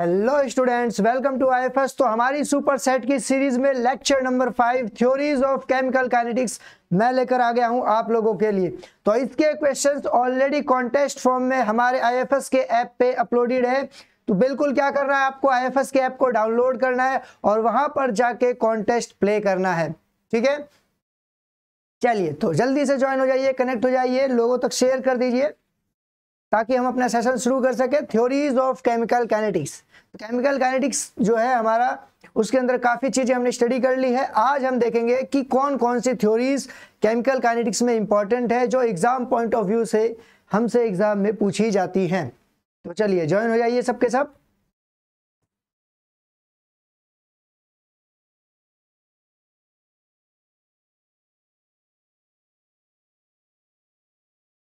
Hello students welcome to I तो हमारी super set की सीरीज में lecture number five theories of chemical kinetics मैं लेकर आ गया हूं आप लोगों के लिए तो इसके क्वेश्चंस ऑलरेडी कॉन्टेस्ट फॉर्म में हमारे आई के ऐप पे अपलोडेड है तो बिल्कुल क्या करना है आपको आई के ऐप को डाउनलोड करना है और वहां पर जाके कॉन्टेस्ट प्ले करना है ठीक है चलिए तो जल्दी से ज्वाइन हो जाइए कनेक्ट हो जाइए लोगों तक शेयर कर दीजिए ताकि हम अपना सेशन शुरू कर सकें theories of chemical kinetics chemical kinetics जो है हमारा उसके अंदर काफ़ी चीज़ें हमने स्टडी कर ली है आज हम देखेंगे कि कौन कौन सी थ्योरीज केमिकल कैनेटिक्स में इंपॉर्टेंट है जो एग्ज़ाम पॉइंट ऑफ व्यू से हमसे एग्ज़ाम में पूछी जाती हैं तो चलिए ज्वाइन हो जाइए सबके सब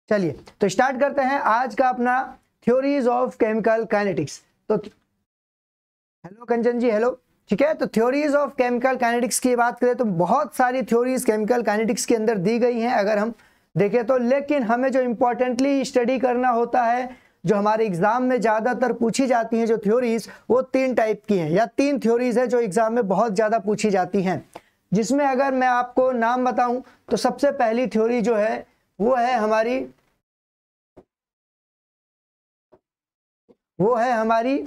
चलिए तो स्टार्ट करते हैं आज का अपना थ्योरीज ऑफ केमिकल काइनेटिक्स तो हेलो कंचन जी हेलो ठीक है तो थ्योरीज ऑफ केमिकल काइनेटिक्स की बात करें तो बहुत सारी थ्योरीज केमिकल काइनेटिक्स के अंदर दी गई हैं अगर हम देखें तो लेकिन हमें जो इम्पोर्टेंटली स्टडी करना होता है जो हमारे एग्जाम में ज़्यादातर पूछी जाती हैं जो थ्योरीज वो तीन टाइप की हैं या तीन थ्योरीज हैं जो एग्जाम में बहुत ज़्यादा पूछी जाती हैं जिसमें अगर मैं आपको नाम बताऊं तो सबसे पहली थ्योरी जो है वो है हमारी वो है हमारी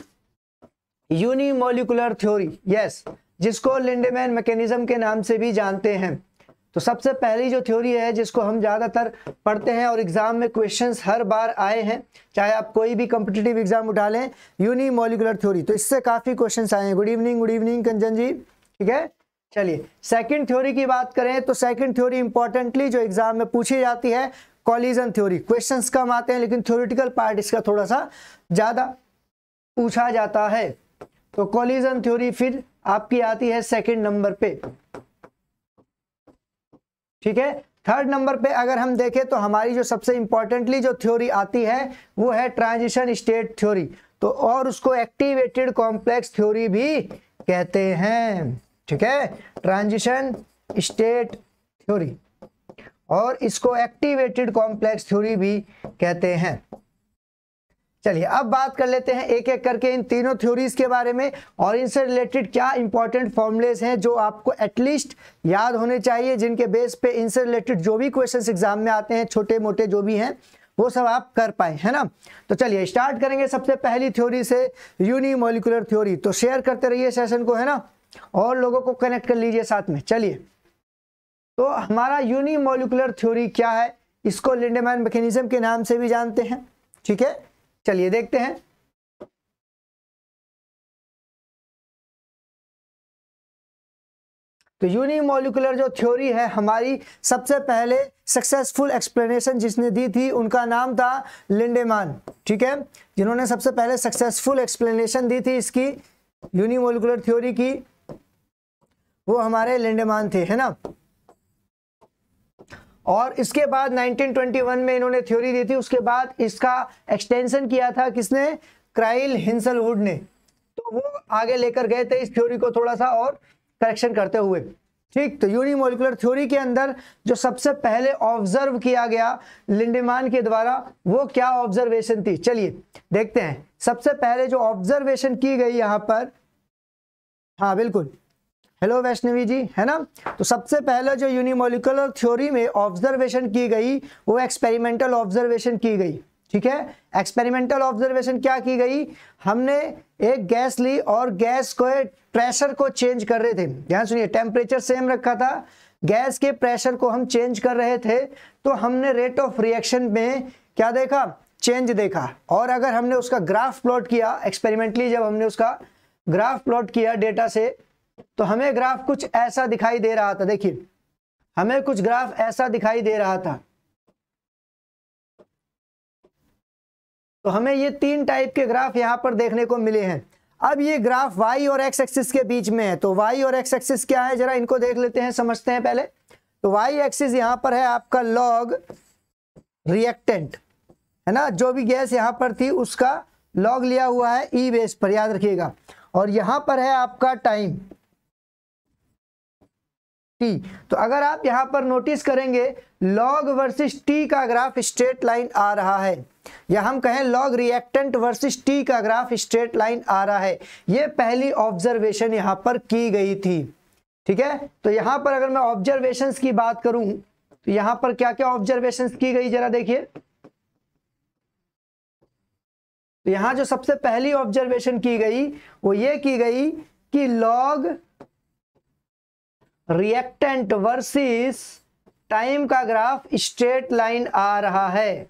यूनिमोलिकुलर थ्योरी यस जिसको लिंडेमैन मैकेनिज्म के नाम से भी जानते हैं तो सबसे पहली जो थ्योरी है जिसको हम ज़्यादातर पढ़ते हैं और एग्ज़ाम में क्वेश्चंस हर बार आए हैं चाहे आप कोई भी कम्पिटिटिव एग्ज़ाम उठा लें यूनिमोलिकुलर थ्योरी तो इससे काफ़ी क्वेश्चंस आए हैं good evening good evening Kanchan ji ठीक है चलिए सेकंड थ्योरी की बात करें तो सेकंड थ्योरी इंपॉर्टेंटली जो एग्जाम में पूछी जाती है कॉलिजन थ्योरी क्वेश्चन कम आते हैं लेकिन थ्योरिटिकल पार्ट इसका थोड़ा सा ज़्यादा पूछा जाता है तो कॉलिजन थ्योरी फिर आपकी आती है सेकेंड नंबर पे ठीक है थर्ड नंबर पे अगर हम देखें तो हमारी जो सबसे इंपॉर्टेंटली जो थ्योरी आती है वो है ट्रांजिशन स्टेट थ्योरी तो और उसको एक्टिवेटेड कॉम्प्लेक्स थ्योरी भी कहते हैं ठीक है ट्रांजिशन स्टेट थ्योरी और इसको एक्टिवेटेड कॉम्प्लेक्स थ्योरी भी कहते हैं चलिए अब बात कर लेते हैं एक एक करके इन तीनों थ्योरीज के बारे में और इनसे रिलेटेड क्या इंपॉर्टेंट फॉर्मुलेज हैं जो आपको एटलीस्ट याद होने चाहिए जिनके बेस पे इनसे रिलेटेड जो भी क्वेश्चंस एग्जाम में आते हैं छोटे मोटे जो भी हैं वो सब आप कर पाए है ना तो चलिए स्टार्ट करेंगे सबसे पहली थ्योरी से यूनिमोलिकुलर थ्योरी तो शेयर करते रहिए सेशन को है ना और लोगों को कनेक्ट कर लीजिए साथ में चलिए तो हमारा यूनिमोलिकुलर थ्योरी क्या है इसको लिंडेमैन मैकेनिज्म के नाम से भी जानते हैं ठीक है चलिए देखते हैं तो यूनिमोलिकुलर जो थ्योरी है हमारी सबसे पहले सक्सेसफुल एक्सप्लेनेशन जिसने दी थी उनका नाम था लिंडेमान ठीक है जिन्होंने सबसे पहले सक्सेसफुल एक्सप्लेनेशन दी थी इसकी यूनिमोलिकुलर थ्योरी की वो हमारे लिंडेमान थे है ना और इसके बाद 1921 में इन्होंने थ्योरी दी थी उसके बाद इसका एक्सटेंशन किया था किसने क्राइल हिंसलवुड ने तो वो आगे लेकर गए थे इस थ्योरी को थोड़ा सा और करेक्शन करते हुए ठीक तो यूनिमोलिकुलर थ्योरी के अंदर जो सबसे पहले ऑब्जर्व किया गया लिंडेमान के द्वारा वो क्या ऑब्जर्वेशन थी चलिए देखते हैं सबसे पहले जो ऑब्जर्वेशन की गई यहाँ पर हाँ बिल्कुल हेलो वैष्णवी जी है ना तो सबसे पहले जो यूनिमोलिकुलर थ्योरी में ऑब्जर्वेशन की गई वो एक्सपेरिमेंटल ऑब्जर्वेशन की गई ठीक है एक्सपेरिमेंटल ऑब्जर्वेशन क्या की गई हमने एक गैस ली और गैस को प्रेशर को चेंज कर रहे थे ध्यान सुनिए टेम्परेचर सेम रखा था गैस के प्रेशर को हम चेंज कर रहे थे तो हमने रेट ऑफ रिएक्शन में क्या देखा चेंज देखा और अगर हमने उसका ग्राफ प्लॉट किया एक्सपेरिमेंटली जब हमने उसका ग्राफ प्लॉट किया डेटा से तो हमें ग्राफ कुछ ऐसा दिखाई दे रहा था देखिए हमें कुछ ग्राफ ऐसा दिखाई दे रहा था तो हमें ये तीन टाइप के ग्राफ यहां पर देखने को मिले हैं अब ये ग्राफ y और x एक्सिस के बीच में है तो y और x एक्सिस क्या है जरा इनको देख लेते हैं समझते हैं पहले तो y एक्सिस यहां पर है आपका लॉग रिएक्टेंट है ना जो भी गैस यहां पर थी उसका लॉग लिया हुआ है ई e बेस पर याद रखिएगा और यहां पर है आपका टाइम टी तो अगर आप यहां पर नोटिस करेंगे लॉग वर्सेस टी का ग्राफ स्ट्रेट लाइन आ रहा है या हम कहें लॉग रिएक्टेंट वर्सेस टी का ग्राफ स्ट्रेट लाइन आ रहा है यह पहली ऑब्जर्वेशन यहां पर की गई थी ठीक है तो यहां पर अगर मैं ऑब्जर्वेशन की बात करूं तो यहां पर क्या क्या ऑब्जर्वेशन की गई जरा देखिए तो यहां जो सबसे पहली ऑब्जर्वेशन की गई वो ये की गई कि लॉग रिएक्टेंट वर्सेस टाइम का ग्राफ स्ट्रेट लाइन आ रहा है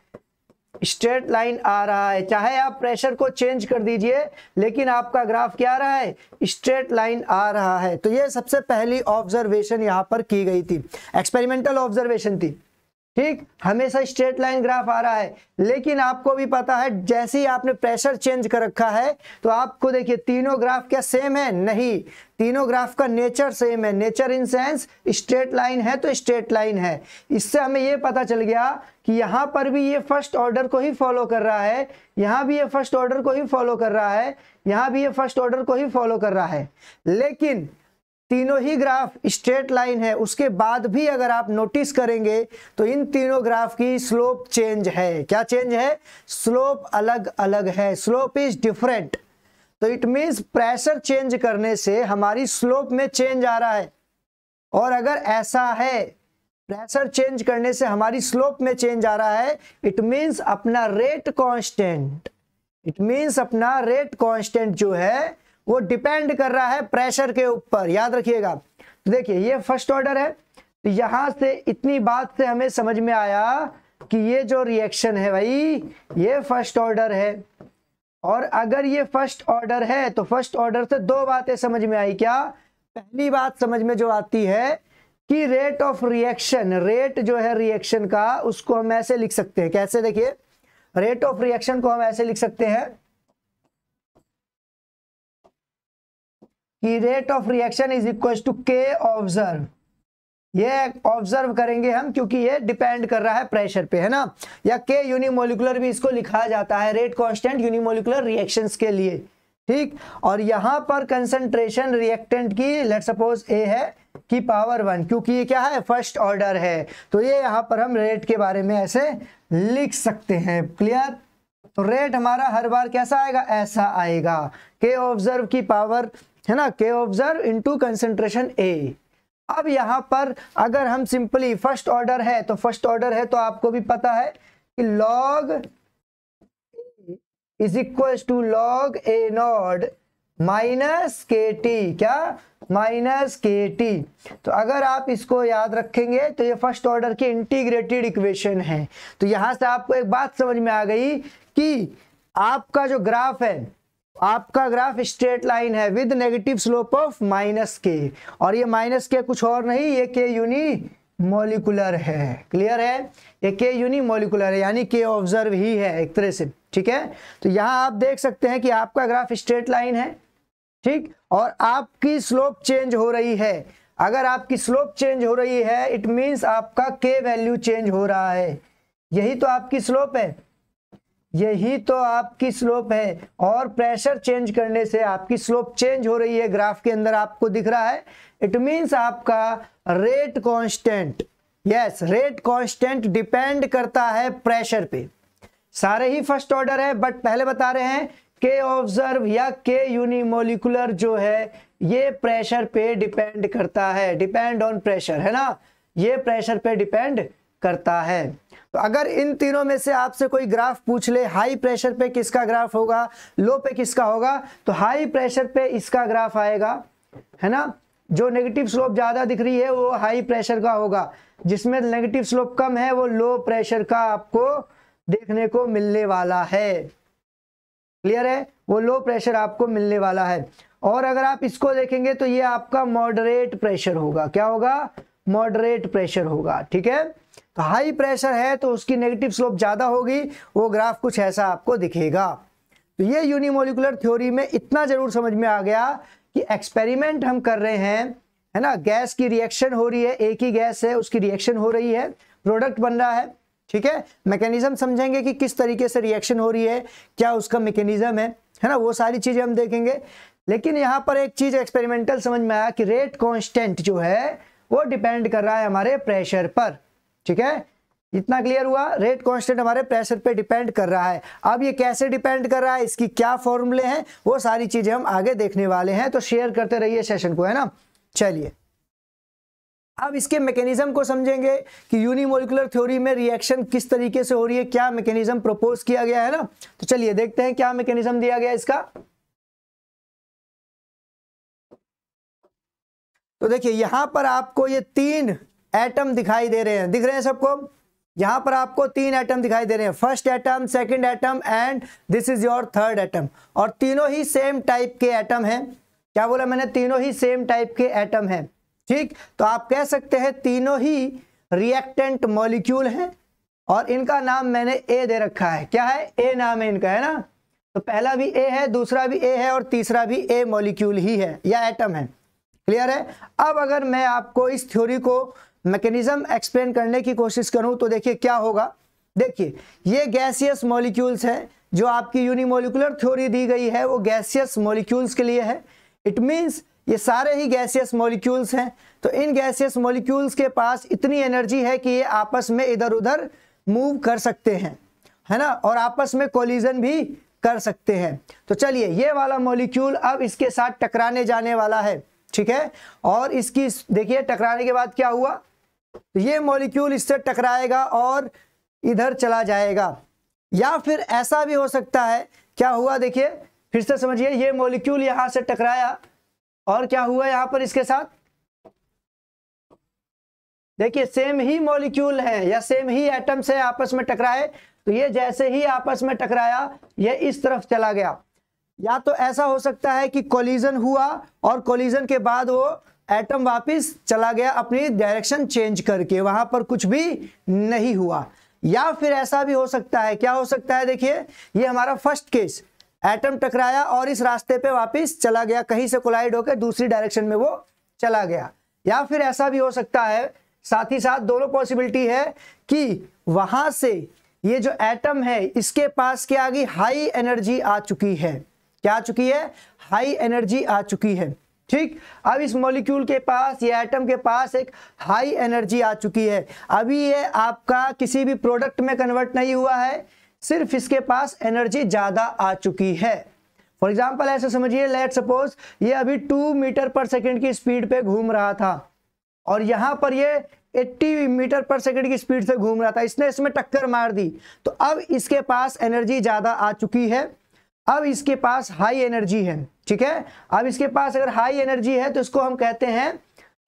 स्ट्रेट लाइन आ रहा है चाहे आप प्रेशर को चेंज कर दीजिए लेकिन आपका ग्राफ क्या आ रहा है स्ट्रेट लाइन आ रहा है तो ये सबसे पहली ऑब्जर्वेशन यहां पर की गई थी एक्सपेरिमेंटल ऑब्जर्वेशन थी ठीक हमेशा स्ट्रेट लाइन ग्राफ आ रहा है लेकिन आपको भी पता है जैसे ही आपने प्रेशर चेंज कर रखा है तो आपको देखिए तीनों ग्राफ क्या सेम है नहीं तीनों ग्राफ का नेचर सेम है nature in sense straight line है तो स्ट्रेट लाइन है इससे हमें ये पता चल गया कि यहाँ पर भी ये फर्स्ट ऑर्डर को ही फॉलो कर रहा है यहाँ भी ये फर्स्ट ऑर्डर को ही फॉलो कर रहा है यहाँ भी ये फर्स्ट ऑर्डर को ही फॉलो कर रहा है लेकिन तीनों ही ग्राफ स्ट्रेट लाइन है उसके बाद भी अगर आप नोटिस करेंगे तो इन तीनों ग्राफ की स्लोप चेंज है क्या चेंज है स्लोप अलग अलग है स्लोप इज डिफरेंट तो इट मीन्स प्रेशर चेंज करने से हमारी स्लोप में चेंज आ रहा है और अगर ऐसा है प्रेशर चेंज करने से हमारी स्लोप में चेंज आ रहा है इट मीन्स अपना रेट कांस्टेंट इट मीन्स अपना रेट कांस्टेंट जो है वो डिपेंड कर रहा है प्रेशर के ऊपर याद रखिएगा तो देखिए ये फर्स्ट ऑर्डर है तो यहां से इतनी बात से हमें समझ में आया कि ये जो रिएक्शन है भाई ये फर्स्ट ऑर्डर है और अगर ये फर्स्ट ऑर्डर है तो फर्स्ट ऑर्डर से दो बातें समझ में आई क्या पहली बात समझ में जो आती है कि रेट ऑफ रिएक्शन रेट जो है रिएक्शन का उसको हम ऐसे लिख सकते हैं कैसे देखिए रेट ऑफ रिएक्शन को हम ऐसे लिख सकते हैं कि rate of reaction is equal to K observe ये ऑब्जर्व करेंगे हम क्योंकि ये डिपेंड कर रहा है प्रेशर पे है ना या के यूनिमोलिकुलर भी इसको लिखा जाता है रेट कांस्टेंट यूनिमोलिकुलर रिएक्शंस के लिए ठीक और यहाँ पर कंसंट्रेशन रिएक्टेंट की लेट सपोज ए है की पावर वन क्योंकि ये क्या है फर्स्ट ऑर्डर है तो ये यहाँ पर हम रेट के बारे में ऐसे लिख सकते हैं क्लियर तो रेट हमारा हर बार कैसा आएगा ऐसा आएगा के ऑब्जर्व की पावर है ना के ऑब्जर्व इंटू कंसेंट्रेशन ए अब यहाँ पर अगर हम सिंपली फर्स्ट ऑर्डर है तो फर्स्ट ऑर्डर है तो आपको भी पता है कि log is equal to log A nought minus K T क्या माइनस के टी तो अगर आप इसको याद रखेंगे तो ये फर्स्ट ऑर्डर की इंटीग्रेटेड इक्वेशन है तो यहाँ से आपको एक बात समझ में आ गई कि आपका जो ग्राफ है आपका ग्राफ स्ट्रेट लाइन है with negative slope of minus K और ये माइनस के कुछ और नहीं ये के यूनि मोलिकुलर है क्लियर है ये के यूनि मोलिकुलर है यानी के ऑब्जर्व ही है एक तरह से ठीक है तो यहाँ आप देख सकते हैं कि आपका ग्राफ स्ट्रेट लाइन है ठीक और आपकी स्लोप चेंज हो रही है अगर आपकी स्लोप चेंज हो रही है इट मीन्स आपका के वैल्यू चेंज हो रहा है यही तो आपकी स्लोप है यही तो आपकी स्लोप है और प्रेशर चेंज करने से आपकी स्लोप चेंज हो रही है ग्राफ के अंदर आपको दिख रहा है इट मींस आपका rate constant yes rate constant depend करता है प्रेशर पे सारे ही फर्स्ट ऑर्डर है बट पहले बता रहे हैं के ऑब्जर्व या के यूनिमोलिकुलर जो है ये प्रेशर पे डिपेंड करता है डिपेंड ऑन प्रेशर है ना ये प्रेशर पे डिपेंड करता है तो अगर इन तीनों में से आपसे कोई ग्राफ पूछ ले हाई प्रेशर पे किसका ग्राफ होगा लो पे किसका होगा तो हाई प्रेशर पे इसका ग्राफ आएगा है ना जो नेगेटिव स्लोप ज़्यादा दिख रही है वो हाई प्रेशर का होगा जिसमें नेगेटिव स्लोप कम है वो लो प्रेशर का आपको देखने को मिलने वाला है क्लियर है वो लो प्रेशर आपको मिलने वाला है और अगर आप इसको देखेंगे तो ये आपका मॉडरेट प्रेशर होगा क्या होगा मॉडरेट प्रेशर होगा ठीक है हाई तो प्रेशर है तो उसकी नेगेटिव स्लोप ज़्यादा होगी वो ग्राफ कुछ ऐसा आपको दिखेगा तो ये यूनिमोलिकुलर थ्योरी में इतना ज़रूर समझ में आ गया कि एक्सपेरिमेंट हम कर रहे हैं है ना गैस की रिएक्शन हो रही है एक ही गैस है उसकी रिएक्शन हो रही है प्रोडक्ट बन रहा है ठीक है मैकेनिज्म समझेंगे कि किस तरीके से रिएक्शन हो रही है क्या उसका मैकेनिज्म है है ना वो सारी चीज़ें हम देखेंगे लेकिन यहाँ पर एक चीज़ एक्सपेरिमेंटल समझ में आया कि रेट कांस्टेंट जो है वो डिपेंड कर रहा है हमारे प्रेशर पर ठीक है इतना क्लियर हुआ रेट कांस्टेंट हमारे प्रेशर पे डिपेंड कर रहा है अब ये कैसे डिपेंड कर रहा है इसकी क्या फॉर्मूले हैं वो सारी चीजें हम आगे देखने वाले हैं तो शेयर करते रहिए सेशन को है ना चलिए अब इसके मैकेनिज्म को समझेंगे कि यूनिमोलिकुलर थ्योरी में रिएक्शन किस तरीके से हो रही है क्या मैकेनिज्म प्रपोज किया गया है ना तो चलिए देखते हैं क्या मैकेनिज्म दिया गया इसका तो देखिए यहां पर आपको ये तीन एटम दिखाई दे रहे हैं दिख रहे हैं सबको यहां पर आपको तीन एटम दिखाई दे रहे हैं first atom second atom and this is your third atom और तीनों ही सेम टाइप के एटम हैं क्या बोला मैंने तीनों ही सेम टाइप के एटम हैं ठीक तो आप कह सकते हैं तीनों ही रिएक्टेंट मॉलिक्यूल हैं और इनका नाम मैंने ए दे रखा है क्या है ए नाम है इनका है ना तो पहला भी ए है दूसरा भी ए है और तीसरा भी ए मॉलिक्यूल ही है या एटम है क्लियर है अब अगर मैं आपको इस थ्योरी को मैकेनिज्म एक्सप्लेन करने की कोशिश करूं तो देखिए क्या होगा देखिए ये गैसियस मॉलिक्यूल्स हैं जो आपकी यूनिमोलिकुलर थ्योरी दी गई है वो गैसियस मॉलिक्यूल्स के लिए है इट मीन्स ये सारे ही गैसियस मॉलिक्यूल्स हैं तो इन गैसियस मॉलिक्यूल्स के पास इतनी एनर्जी है कि ये आपस में इधर उधर मूव कर सकते हैं है ना और आपस में कोलिजन भी कर सकते हैं तो चलिए ये वाला मॉलिक्यूल अब इसके साथ टकराने जाने वाला है ठीक है और इसकी देखिए टकराने के बाद क्या हुआ तो ये मॉलिक्यूल इससे टकराएगा और इधर चला जाएगा या फिर ऐसा भी हो सकता है क्या हुआ देखिए फिर से समझिए ये मॉलिक्यूल यहां से टकराया और क्या हुआ यहां पर इसके साथ देखिए सेम ही मॉलिक्यूल है या सेम ही एटम्स है आपस में टकराए तो ये जैसे ही आपस में टकराया ये इस तरफ चला गया या तो ऐसा हो सकता है कि कोलिजन हुआ और कोलिजन के बाद वो एटम वापस चला गया अपनी डायरेक्शन चेंज करके वहां पर कुछ भी नहीं हुआ या फिर ऐसा भी हो सकता है क्या हो सकता है देखिए ये हमारा फर्स्ट केस एटम टकराया और इस रास्ते पे वापस चला गया कहीं से कोलाइड होकर दूसरी डायरेक्शन में वो चला गया या फिर ऐसा भी हो सकता है साथ ही साथ दोनों पॉसिबिलिटी है कि वहां से ये जो एटम है इसके पास क्या आ गई हाई एनर्जी आ चुकी है क्या आ चुकी है हाई एनर्जी आ चुकी है ठीक अब इस मॉलिक्यूल के पास या एटम के पास एक हाई एनर्जी आ चुकी है अभी ये आपका किसी भी प्रोडक्ट में कन्वर्ट नहीं हुआ है सिर्फ इसके पास एनर्जी ज़्यादा आ चुकी है फॉर एग्जाम्पल ऐसे समझिए लेट सपोज ये अभी टू मीटर पर सेकेंड की स्पीड पे घूम रहा था और यहां पर ये 80 मीटर पर सेकंड की स्पीड से घूम रहा था इसने इसमें टक्कर मार दी तो अब इसके पास एनर्जी ज़्यादा आ चुकी है अब इसके पास हाई एनर्जी है ठीक है अब इसके पास अगर हाई एनर्जी है तो इसको हम कहते हैं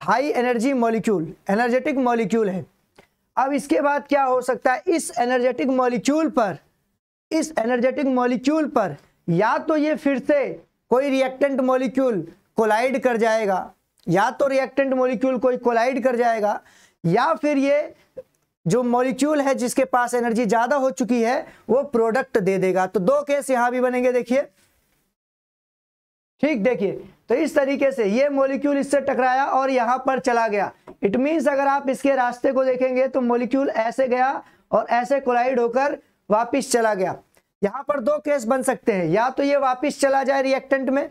high energy molecule energetic molecule है अब इसके बाद क्या हो सकता है इस एनर्जेटिक मॉलिक्यूल पर इस एनर्जेटिक मॉलिक्यूल पर या तो ये फिर से कोई रिएक्टेंट मॉलिक्यूल कोलाइड कर जाएगा या तो रिएक्टेंट मॉलिक्यूल कोई कोलाइड कर जाएगा या फिर ये जो मॉलिक्यूल है जिसके पास एनर्जी ज्यादा हो चुकी है वो प्रोडक्ट दे देगा तो दो केस यहां भी बनेंगे देखिए ठीक देखिए तो इस तरीके से ये मॉलिक्यूल इससे टकराया और यहां पर चला गया इट मीन अगर आप इसके रास्ते को देखेंगे तो मॉलिक्यूल ऐसे गया और ऐसे कोलाइड होकर वापिस चला गया यहां पर दो केस बन सकते हैं या तो ये वापिस चला जाए रिएक्टेंट में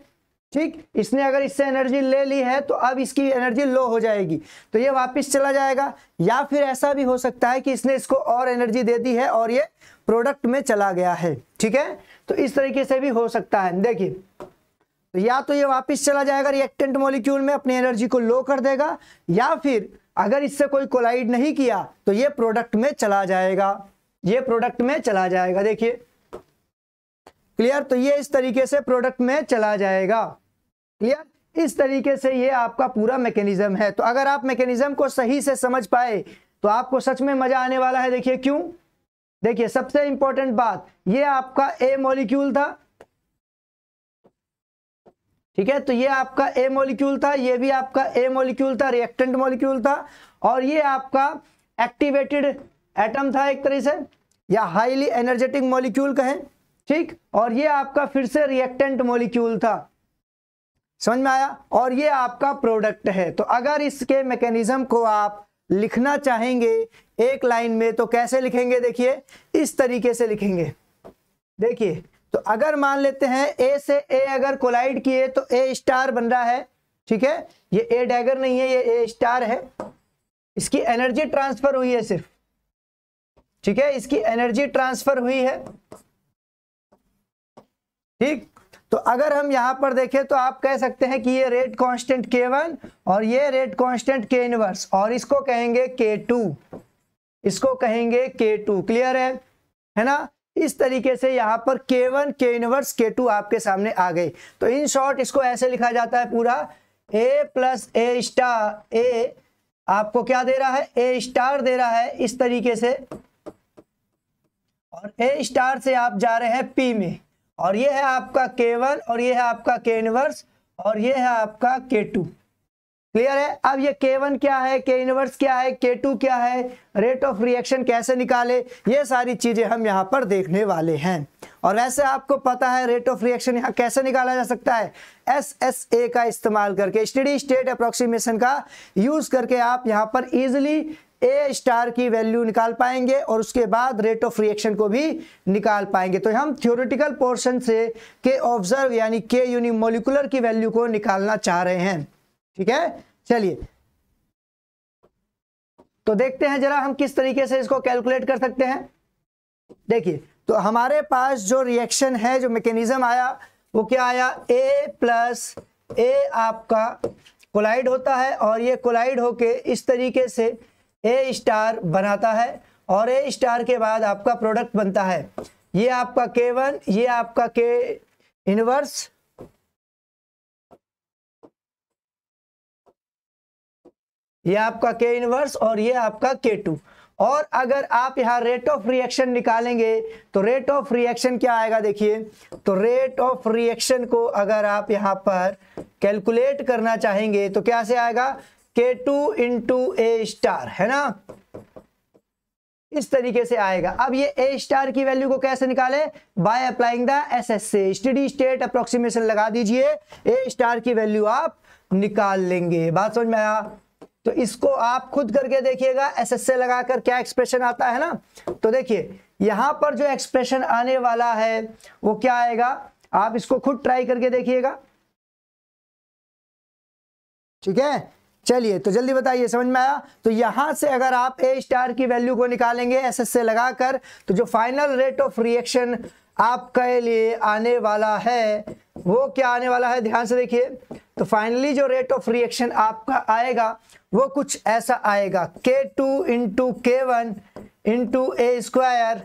ठीक इसने अगर इससे एनर्जी ले ली है तो अब इसकी एनर्जी लो हो जाएगी तो ये वापस चला जाएगा या फिर ऐसा भी हो सकता है कि इसने इसको और एनर्जी दे दी है और ये प्रोडक्ट में चला गया है ठीक है तो इस तरीके से भी हो सकता है देखिए तो या तो ये वापस चला जाएगा रिएक्टेंट मॉलिक्यूल में अपनी एनर्जी को लो कर देगा या फिर अगर इससे कोई कोलाइड नहीं किया तो ये प्रोडक्ट में चला जाएगा ये प्रोडक्ट में चला जाएगा देखिए क्लियर तो ये इस तरीके से प्रोडक्ट में चला जाएगा क्लियर इस तरीके से ये आपका पूरा मैकेनिज्म है तो अगर आप मैकेनिज्म को सही से समझ पाए तो आपको सच में मजा आने वाला है देखिए क्यों देखिए सबसे इंपॉर्टेंट बात ये आपका ए मॉलिक्यूल था ठीक है तो ये आपका ए मॉलिक्यूल था ये भी आपका ए मॉलिक्यूल था रिएक्टेंट मॉलिक्यूल था और ये आपका एक्टिवेटेड एटम था एक तरह से या हाईली एनर्जेटिक मॉलिक्यूल कहें ठीक और ये आपका फिर से रिएक्टेंट मोलिक्यूल था समझ में आया और ये आपका प्रोडक्ट है तो अगर इसके मैकेनिज्म को आप लिखना चाहेंगे एक लाइन में तो कैसे लिखेंगे देखिए इस तरीके से लिखेंगे देखिए तो अगर मान लेते हैं ए से ए अगर कोलाइड किए तो ए स्टार बन रहा है ठीक है ये ए डैगर नहीं है ये ए स्टार है इसकी एनर्जी ट्रांसफर हुई है सिर्फ ठीक है इसकी एनर्जी ट्रांसफर हुई है ठीक तो अगर हम यहां पर देखें तो आप कह सकते हैं कि ये रेट कांस्टेंट K1 और ये रेट कांस्टेंट K इनवर्स और इसको कहेंगे K2 इसको कहेंगे K2 क्लियर है है ना इस तरीके से यहां पर K1 K इनवर्स K2 आपके सामने आ गए तो इन शॉर्ट इसको ऐसे लिखा जाता है पूरा A plus A star A आपको क्या दे रहा है ए स्टार दे रहा है इस तरीके से और ए स्टार से आप जा रहे हैं पी में और ये है आपका के वन और ये है आपका के इनवर्स और ये है आपका के टू क्लियर है अब ये के वन क्या है के इनवर्स क्या है के टू क्या है रेट ऑफ रिएक्शन कैसे निकाले ये सारी चीजें हम यहाँ पर देखने वाले हैं और वैसे आपको पता है रेट ऑफ रिएक्शन यहाँ कैसे निकाला जा सकता है एस एस ए का इस्तेमाल करके स्टडी स्टेट अप्रोक्सीमेशन का यूज करके आप यहाँ पर इजिली ए स्टार की वैल्यू निकाल पाएंगे और उसके बाद रेट ऑफ रिएक्शन को भी निकाल पाएंगे तो हम थ्योरेटिकल पोर्शन से के ऑब्जर्व यानी के यूनिमोलिकुलर की वैल्यू को निकालना चाह रहे हैं ठीक है चलिए तो देखते हैं जरा हम किस तरीके से इसको कैलकुलेट कर सकते हैं देखिए तो हमारे पास जो रिएक्शन है जो मैकेनिज्म आया वो क्या आया ए प्लस ए आपका कोलाइड होता है और ये कोलाइड होके इस तरीके से ए स्टार बनाता है और ए स्टार के बाद आपका प्रोडक्ट बनता है ये आपका के वन ये आपका के इनवर्स ये आपका के इनवर्स और ये आपका के टू और अगर आप यहाँ रेट ऑफ रिएक्शन निकालेंगे तो रेट ऑफ रिएक्शन क्या आएगा देखिए तो रेट ऑफ रिएक्शन को अगर आप यहां पर कैलकुलेट करना चाहेंगे तो क्या से आएगा के टू इंटू ए स्टार है ना इस तरीके से आएगा अब ये ए स्टार की वैल्यू को कैसे निकाले by applying the S S से स्टडी स्टेट अप्रोक्सीमेशन लगा दीजिए ए स्टार की वैल्यू आप निकाल लेंगे बात समझ में आया तो इसको आप खुद करके देखिएगा एस एस से लगाकर क्या एक्सप्रेशन आता है ना तो देखिए यहां पर जो एक्सप्रेशन आने वाला है वो क्या आएगा आप इसको खुद ट्राई करके देखिएगा ठीक है चलिए तो जल्दी बताइए समझ में आया तो यहां से अगर आप ए स्टार की वैल्यू को निकालेंगे एस एस से लगाकर तो जो फाइनल रेट ऑफ रिएक्शन आपके लिए आने वाला है वो क्या आने वाला है ध्यान से देखिए तो फाइनली जो रेट ऑफ रिएक्शन आपका आएगा वो कुछ ऐसा आएगा के टू इंटू के one into A square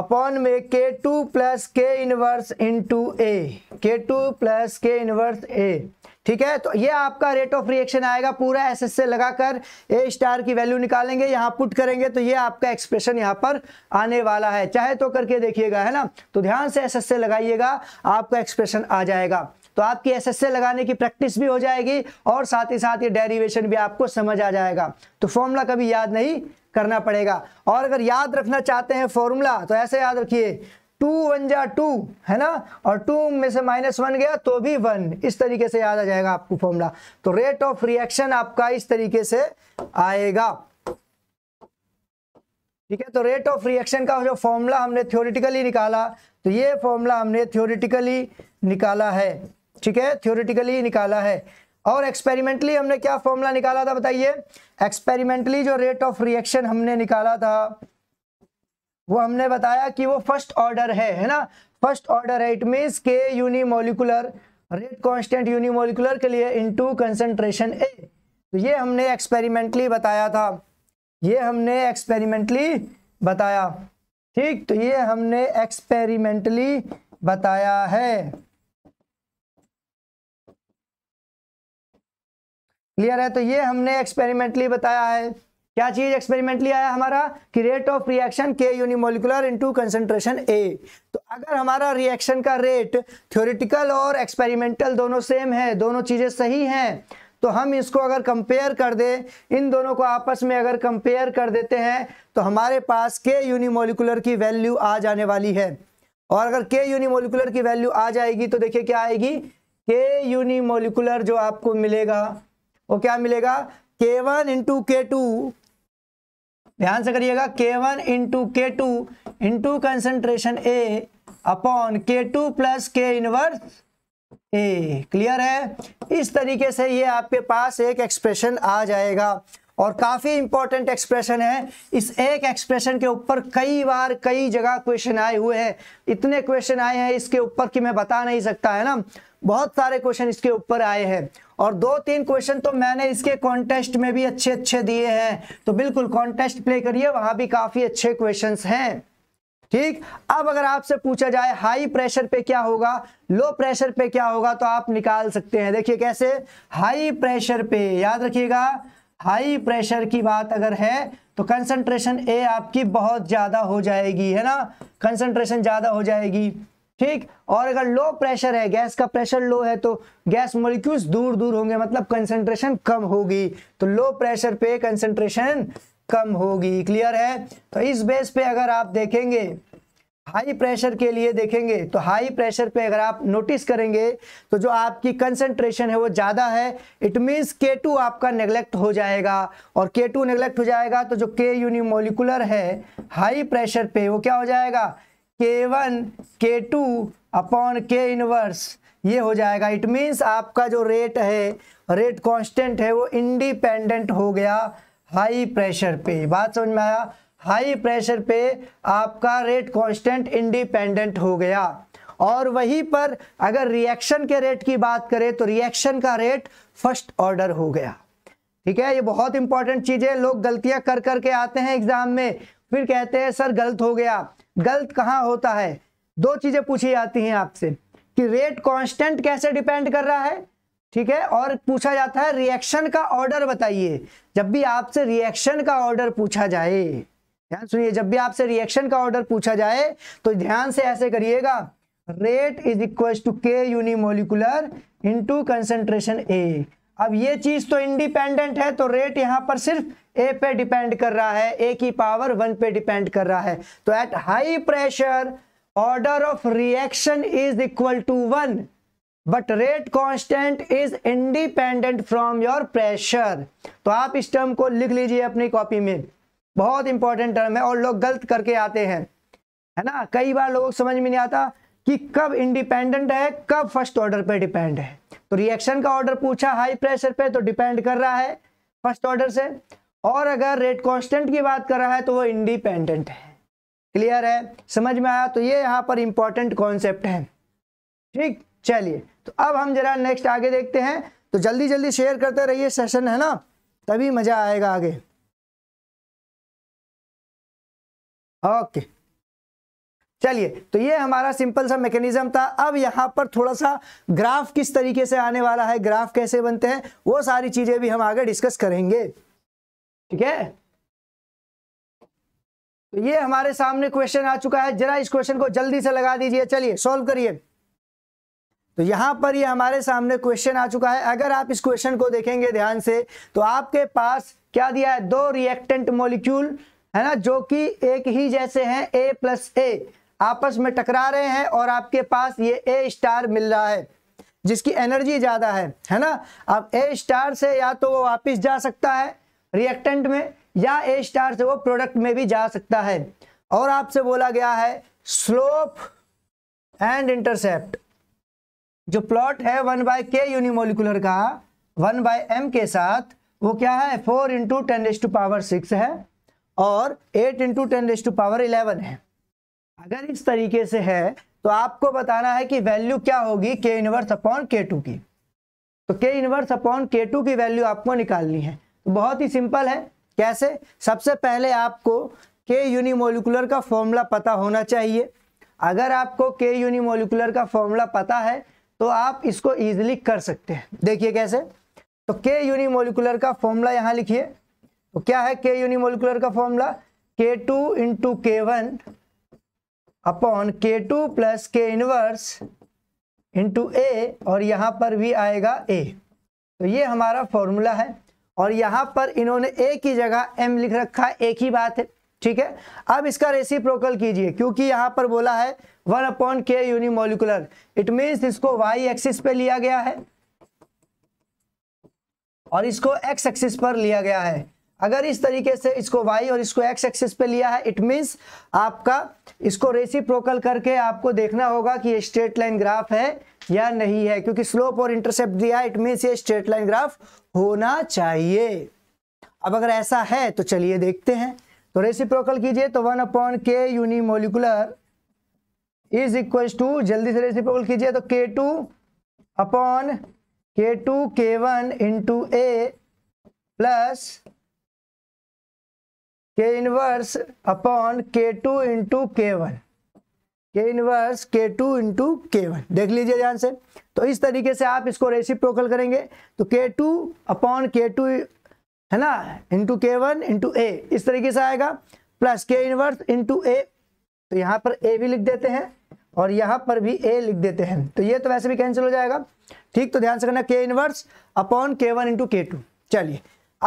upon में K two plus K inverse into A K two plus K inverse A ठीक है तो ये आपका रेट ऑफ रिएक्शन आएगा पूरा एस एस से लगाकर ए स्टार की वैल्यू निकालेंगे यहां पुट करेंगे तो ये आपका एक्सप्रेशन यहां पर आने वाला है चाहे तो करके देखिएगा है ना तो ध्यान से एस एस से लगाइएगा आपका एक्सप्रेशन आ जाएगा तो आपकी एस एस लगाने की प्रैक्टिस भी हो जाएगी और साथ ही साथ ये डेरिवेशन भी आपको समझ आ जाएगा तो फॉर्मूला कभी याद नहीं करना पड़ेगा और अगर याद रखना चाहते हैं फॉर्मूला तो ऐसे याद रखिए टू वन जा टू है ना और टू में से माइनस वन गया तो भी वन इस तरीके से याद आ जाएगा आपको फॉर्मूला तो रेट ऑफ रिएक्शन आपका इस तरीके से आएगा ठीक है तो रेट ऑफ रिएक्शन का जो फॉर्मूला हमने थ्योरिटिकली निकाला तो ये फॉर्मूला हमने थ्योरिटिकली निकाला है ठीक है थ्योरिटिकली निकाला है और एक्सपेरिमेंटली हमने क्या फॉर्मूला निकाला था बताइए एक्सपेरिमेंटली जो रेट ऑफ रिएक्शन हमने निकाला था वो हमने बताया कि वो फर्स्ट ऑर्डर है है ना फर्स्ट ऑर्डर है it means K unimolecular rate constant unimolecular के लिए इनटू कंसंट्रेशन ए तो ये हमने एक्सपेरिमेंटली बताया था ये हमने एक्सपेरिमेंटली बताया ठीक तो ये हमने एक्सपेरिमेंटली बताया है क्लियर है तो ये हमने एक्सपेरिमेंटली बताया है क्या चीज एक्सपेरिमेंटली आया हमारा कि rate of reaction K unimolecular into concentration A तो अगर हमारा रिएक्शन का रेट थ्योरिटिकल और एक्सपेरिमेंटल दोनों सेम है दोनों चीजें सही हैं तो हम इसको अगर कंपेयर कर दें इन दोनों को आपस में अगर कंपेयर कर देते हैं तो हमारे पास के यूनिमोलिकुलर की वैल्यू आ जाने वाली है और अगर के यूनिमोलिकुलर की वैल्यू आ जाएगी तो देखिए क्या आएगी के यूनिमोलिकुलर जो आपको मिलेगा वो क्या मिलेगा के वन इंटू के टू ध्यान से करिएगा K one into K two into concentration A upon के two plus K inverse A clear है इस तरीके से ये आपके पास एक एक्सप्रेशन आ जाएगा और काफ़ी इंपॉर्टेंट एक्सप्रेशन है इस एक एक्सप्रेशन के ऊपर कई बार कई जगह क्वेश्चन आए हुए हैं इतने क्वेश्चन आए हैं इसके ऊपर कि मैं बता नहीं सकता है ना बहुत सारे क्वेश्चन इसके ऊपर आए हैं और दो तीन क्वेश्चन तो मैंने इसके कॉन्टेस्ट में भी अच्छे अच्छे दिए हैं तो बिल्कुल कॉन्टेस्ट प्ले करिए वहां भी काफी अच्छे क्वेश्चन हैं ठीक अब अगर आपसे पूछा जाए हाई प्रेशर पे क्या होगा लो प्रेशर पे क्या होगा तो आप निकाल सकते हैं देखिए कैसे हाई प्रेशर पे याद रखिएगा हाई प्रेशर की बात अगर है तो कंसंट्रेशन ए आपकी बहुत ज्यादा हो जाएगी है ना कंसंट्रेशन ज्यादा हो जाएगी ठीक और अगर लो प्रेशर है गैस का प्रेशर लो है तो गैस मोलिक्यूल्स दूर दूर होंगे मतलब कंसेंट्रेशन कम होगी तो लो प्रेशर पे कंसेंट्रेशन कम होगी क्लियर है तो इस बेस पे अगर आप देखेंगे हाई प्रेशर के लिए देखेंगे तो हाई प्रेशर पे अगर आप नोटिस करेंगे तो जो आपकी कंसंट्रेशन है वो ज़्यादा है इट मीन्स टू आपका नेग्लेक्ट हो जाएगा और के टू नेग्लेक्ट हो जाएगा तो जो के यूनिमोलिकुलर है हाई प्रेशर पे वो क्या हो जाएगा के वन के टू अपॉन के इनवर्स ये हो जाएगा इट मीन्स आपका जो रेट है रेट कांस्टेंट है वो इंडिपेंडेंट हो गया हाई प्रेशर पे बात समझ में आया हाई प्रेशर पे आपका रेट कांस्टेंट इंडिपेंडेंट हो गया और वहीं पर अगर रिएक्शन के रेट की बात करें तो रिएक्शन का रेट फर्स्ट ऑर्डर हो गया ठीक है ये बहुत इंपॉर्टेंट चीज़ है लोग गलतियां कर करके आते हैं एग्जाम में फिर कहते हैं सर गलत हो गया गलत कहाँ होता है दो चीज़ें पूछी जाती हैं आपसे कि रेट कांस्टेंट कैसे डिपेंड कर रहा है ठीक है और पूछा जाता है रिएक्शन का ऑर्डर बताइए जब भी आपसे रिएक्शन का ऑर्डर पूछा जाए ध्यान सुनिए जब भी आपसे रिएक्शन का ऑर्डर पूछा जाए तो ध्यान से ऐसे करिएगा rate is equal to K unimolecular into concentration A अब ये चीज तो इंडिपेंडेंट है तो रेट यहां पर सिर्फ ए पे डिपेंड कर रहा है ए की पावर वन पे डिपेंड कर रहा है तो at high pressure order of reaction is equal to one but rate constant is independent from your pressure तो आप इस टर्म को लिख लीजिए अपनी कॉपी में बहुत इंपॉर्टेंट टर्म है और लोग गलत करके आते हैं है ना कई बार लोगों को समझ में नहीं आता कि कब इंडिपेंडेंट है कब फर्स्ट ऑर्डर पे डिपेंड है तो रिएक्शन का ऑर्डर पूछा हाई प्रेशर पे तो डिपेंड कर रहा है फर्स्ट ऑर्डर से और अगर रेट कांस्टेंट की बात कर रहा है तो वो इंडिपेंडेंट है क्लियर है समझ में आया तो ये यहाँ पर इंपॉर्टेंट कॉन्सेप्ट है ठीक चलिए तो अब हम जरा नेक्स्ट आगे देखते हैं तो जल्दी जल्दी शेयर करते रहिए सेशन है ना तभी मज़ा आएगा आगे ओके चलिए तो ये हमारा सिंपल सा मैकेनिज्म था अब यहाँ पर थोड़ा सा ग्राफ किस तरीके से आने वाला है ग्राफ कैसे बनते हैं वो सारी चीज़ें भी हम आगे डिस्कस करेंगे ठीक है तो ये हमारे सामने क्वेश्चन आ चुका है जरा इस क्वेश्चन को जल्दी से लगा दीजिए चलिए सॉल्व करिए तो यहां पर ये हमारे सामने क्वेश्चन आ चुका है अगर आप इस क्वेश्चन को देखेंगे ध्यान से तो आपके पास क्या दिया है दो रिएक्टेंट मॉलिक्यूल है ना जो कि एक ही जैसे हैं ए प्लस ए आपस में टकरा रहे हैं और आपके पास ये ए स्टार मिल रहा है जिसकी एनर्जी ज़्यादा है है ना अब ए स्टार से या तो वो वापिस जा सकता है रिएक्टेंट में या ए स्टार से वो प्रोडक्ट में भी जा सकता है और आपसे बोला गया है स्लोप एंड इंटरसेप्ट जो प्लॉट है वन बाय के यूनिमोलिकुलर का वन बाय एम के साथ वो क्या है four into ten raise to power six है और eight into ten raise to power eleven है अगर इस तरीके से है तो आपको बताना है कि वैल्यू क्या होगी के इनवर्स अपॉन के टू की तो के इनवर्स अपॉन के टू की वैल्यू आपको निकालनी है बहुत ही सिंपल है कैसे सबसे पहले आपको के यूनिमोलिकुलर का फॉर्मूला पता होना चाहिए अगर आपको के यूनिमोलिकुलर का फॉर्मूला पता है तो आप इसको ईजिली कर सकते हैं देखिए कैसे तो के यूनिमोलिकुलर का फॉर्मूला यहाँ लिखिए तो क्या है के यूनिमोलिकुलर का फॉर्मूला के टू इंटू के वन अपॉन के two plus K inverse into A और यहाँ पर भी आएगा ए तो ये हमारा फॉर्मूला है और यहां पर इन्होंने एक ही जगह एम लिख रखा है एक ही बात है ठीक है अब इसका प्रोकल कीजिए क्योंकि यहां पर बोला है one upon K unimolecular it means इसको वाई एक्सिस पे लिया गया है और इसको एक्स एक्सिस पर लिया गया है अगर इस तरीके से इसको y और इसको x एक्सिस पे लिया है इट मीन्स आपका इसको प्रोकल करके आपको देखना होगा कि ये स्ट्रेट लाइन ग्राफ है या नहीं है क्योंकि स्लोप और इंटरसेप्ट दिया है इट मीन्स ये स्ट्रेट लाइन ग्राफ होना चाहिए अब अगर ऐसा है तो चलिए देखते हैं तो रेसिप्रोकल कीजिए तो one upon K unimolecular is equal to जल्दी से रेसिप्रोकल कीजिए तो के टू अपॉन के two K one into A plus K inverse upon के टू इंटू के one K inverse K two into के वन देख लीजिए ध्यान से तो इस तरीके से आप इसको रेसिप्रोकल करेंगे तो के टू अपॉन के टू है ना इंटू के वन इंटू ए इस तरीके से आएगा प्लस के इनवर्स इंटू ए तो यहाँ पर ए भी लिख देते हैं और यहाँ पर भी ए लिख देते हैं तो ये तो वैसे भी कैंसिल हो जाएगा ठीक तो ध्यान से करना K inverse upon K one into K two चलिए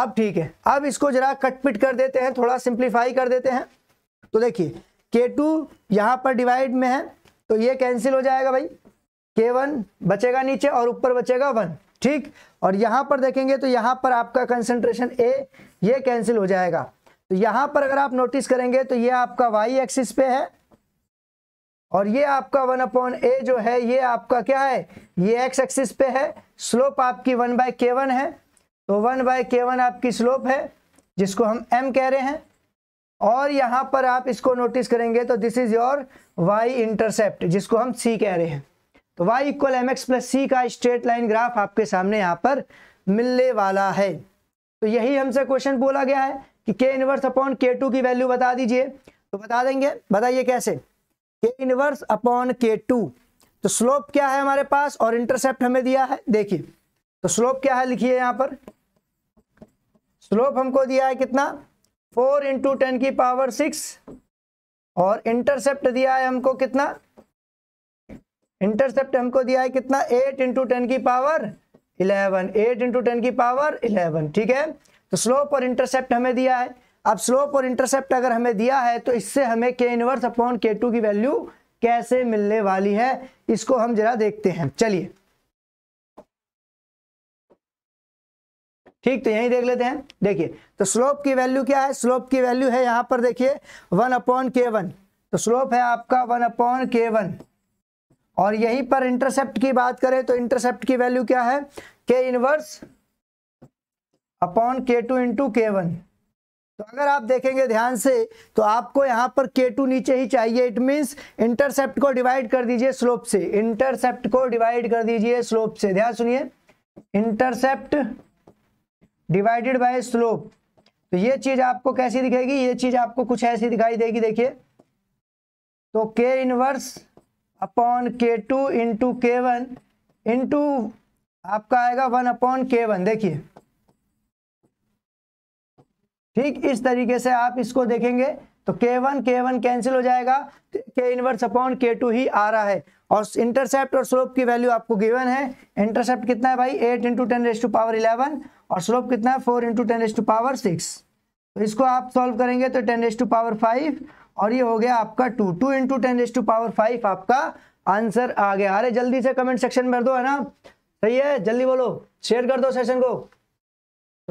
अब ठीक है अब इसको जरा कटपिट कर देते हैं थोड़ा सिंप्लीफाई कर देते हैं तो देखिए के टू यहाँ पर डिवाइड में है तो ये कैंसिल हो जाएगा भाई के वन बचेगा नीचे और ऊपर बचेगा वन ठीक और यहाँ पर देखेंगे तो यहाँ पर आपका कंसेंट्रेशन ए ये कैंसिल हो जाएगा तो यहाँ पर अगर आप नोटिस करेंगे तो ये आपका वाई एक्सिस पे है और ये आपका वन अपॉन ए जो है ये आपका क्या है ये एक्स एक्सिस पे है स्लोप आपकी वन बाय के वन है तो वन बाय के वन आपकी स्लोप है जिसको हम एम कह रहे हैं और यहां पर आप इसको नोटिस करेंगे तो this is your Y intercept जिसको हम सी कह रहे हैं तो Y equal M X plus C का स्ट्रेट लाइन ग्राफ आपके सामने यहाँ पर मिलने वाला है तो यही हमसे क्वेश्चन बोला गया है कि के इनवर्स अपॉन के टू की वैल्यू बता दीजिए तो बता देंगे बताइए कैसे के इनवर्स अपॉन के टू तो स्लोप क्या है हमारे पास और इंटरसेप्ट हमें दिया है देखिए तो स्लोप क्या है लिखिए यहाँ पर स्लोप हमको दिया है कितना फोर इंटू टेन की पावर सिक्स और इंटरसेप्ट दिया है हमको कितना इंटरसेप्ट हमको दिया है कितना एट इंटू टेन की power eleven eight into ten की पावर इलेवन ठीक है तो स्लोप और इंटरसेप्ट हमें दिया है अब स्लोप और इंटरसेप्ट अगर हमें दिया है तो इससे हमें के इनवर्स अपॉन के टू की वैल्यू कैसे मिलने वाली है इसको हम जरा देखते हैं चलिए ठीक तो यही देख लेते हैं देखिए तो स्लोप की वैल्यू क्या है स्लोप की वैल्यू है यहां पर देखिए वन अपॉन के वन तो स्लोप है आपका वन अपॉन के वन और यहीं पर इंटरसेप्ट की बात करें तो इंटरसेप्ट की वैल्यू क्या है के इनवर्स अपॉन के टू इंटू के वन तो अगर आप देखेंगे ध्यान से तो आपको यहां पर के टू नीचे ही चाहिए इट मीन्स इंटरसेप्ट को डिवाइड कर दीजिए स्लोप से इंटरसेप्ट को डिवाइड कर दीजिए स्लोप से ध्यान सुनिए इंटरसेप्ट डिवाइडेड बाय स्लोप तो ये चीज आपको कैसी दिखेगी ये चीज आपको कुछ ऐसी दिखाई देगी देखिए तो के इनवर्स अपॉन के टू इंटू के वन इंटू आपका आएगा वन अपॉन के वन देखिए ठीक इस तरीके से आप इसको देखेंगे तो के वन के वन कैंसिल हो जाएगा के इनवर्स अपॉन के टू ही आ रहा है और इंटरसेप्ट और स्लोप की वैल्यू आपको गिवन है इंटरसेप्ट कितना है भाई eight into ten raise to power eleven और स्लोप कितना है four into ten S to power six तो इसको आप सॉल्व करेंगे तो ten S to power five और ये हो गया आपका two two into ten S to power five आपका आंसर आ गया अरे जल्दी से कमेंट सेक्शन भर दो है ना सही है जल्दी बोलो शेयर कर दो सेशन को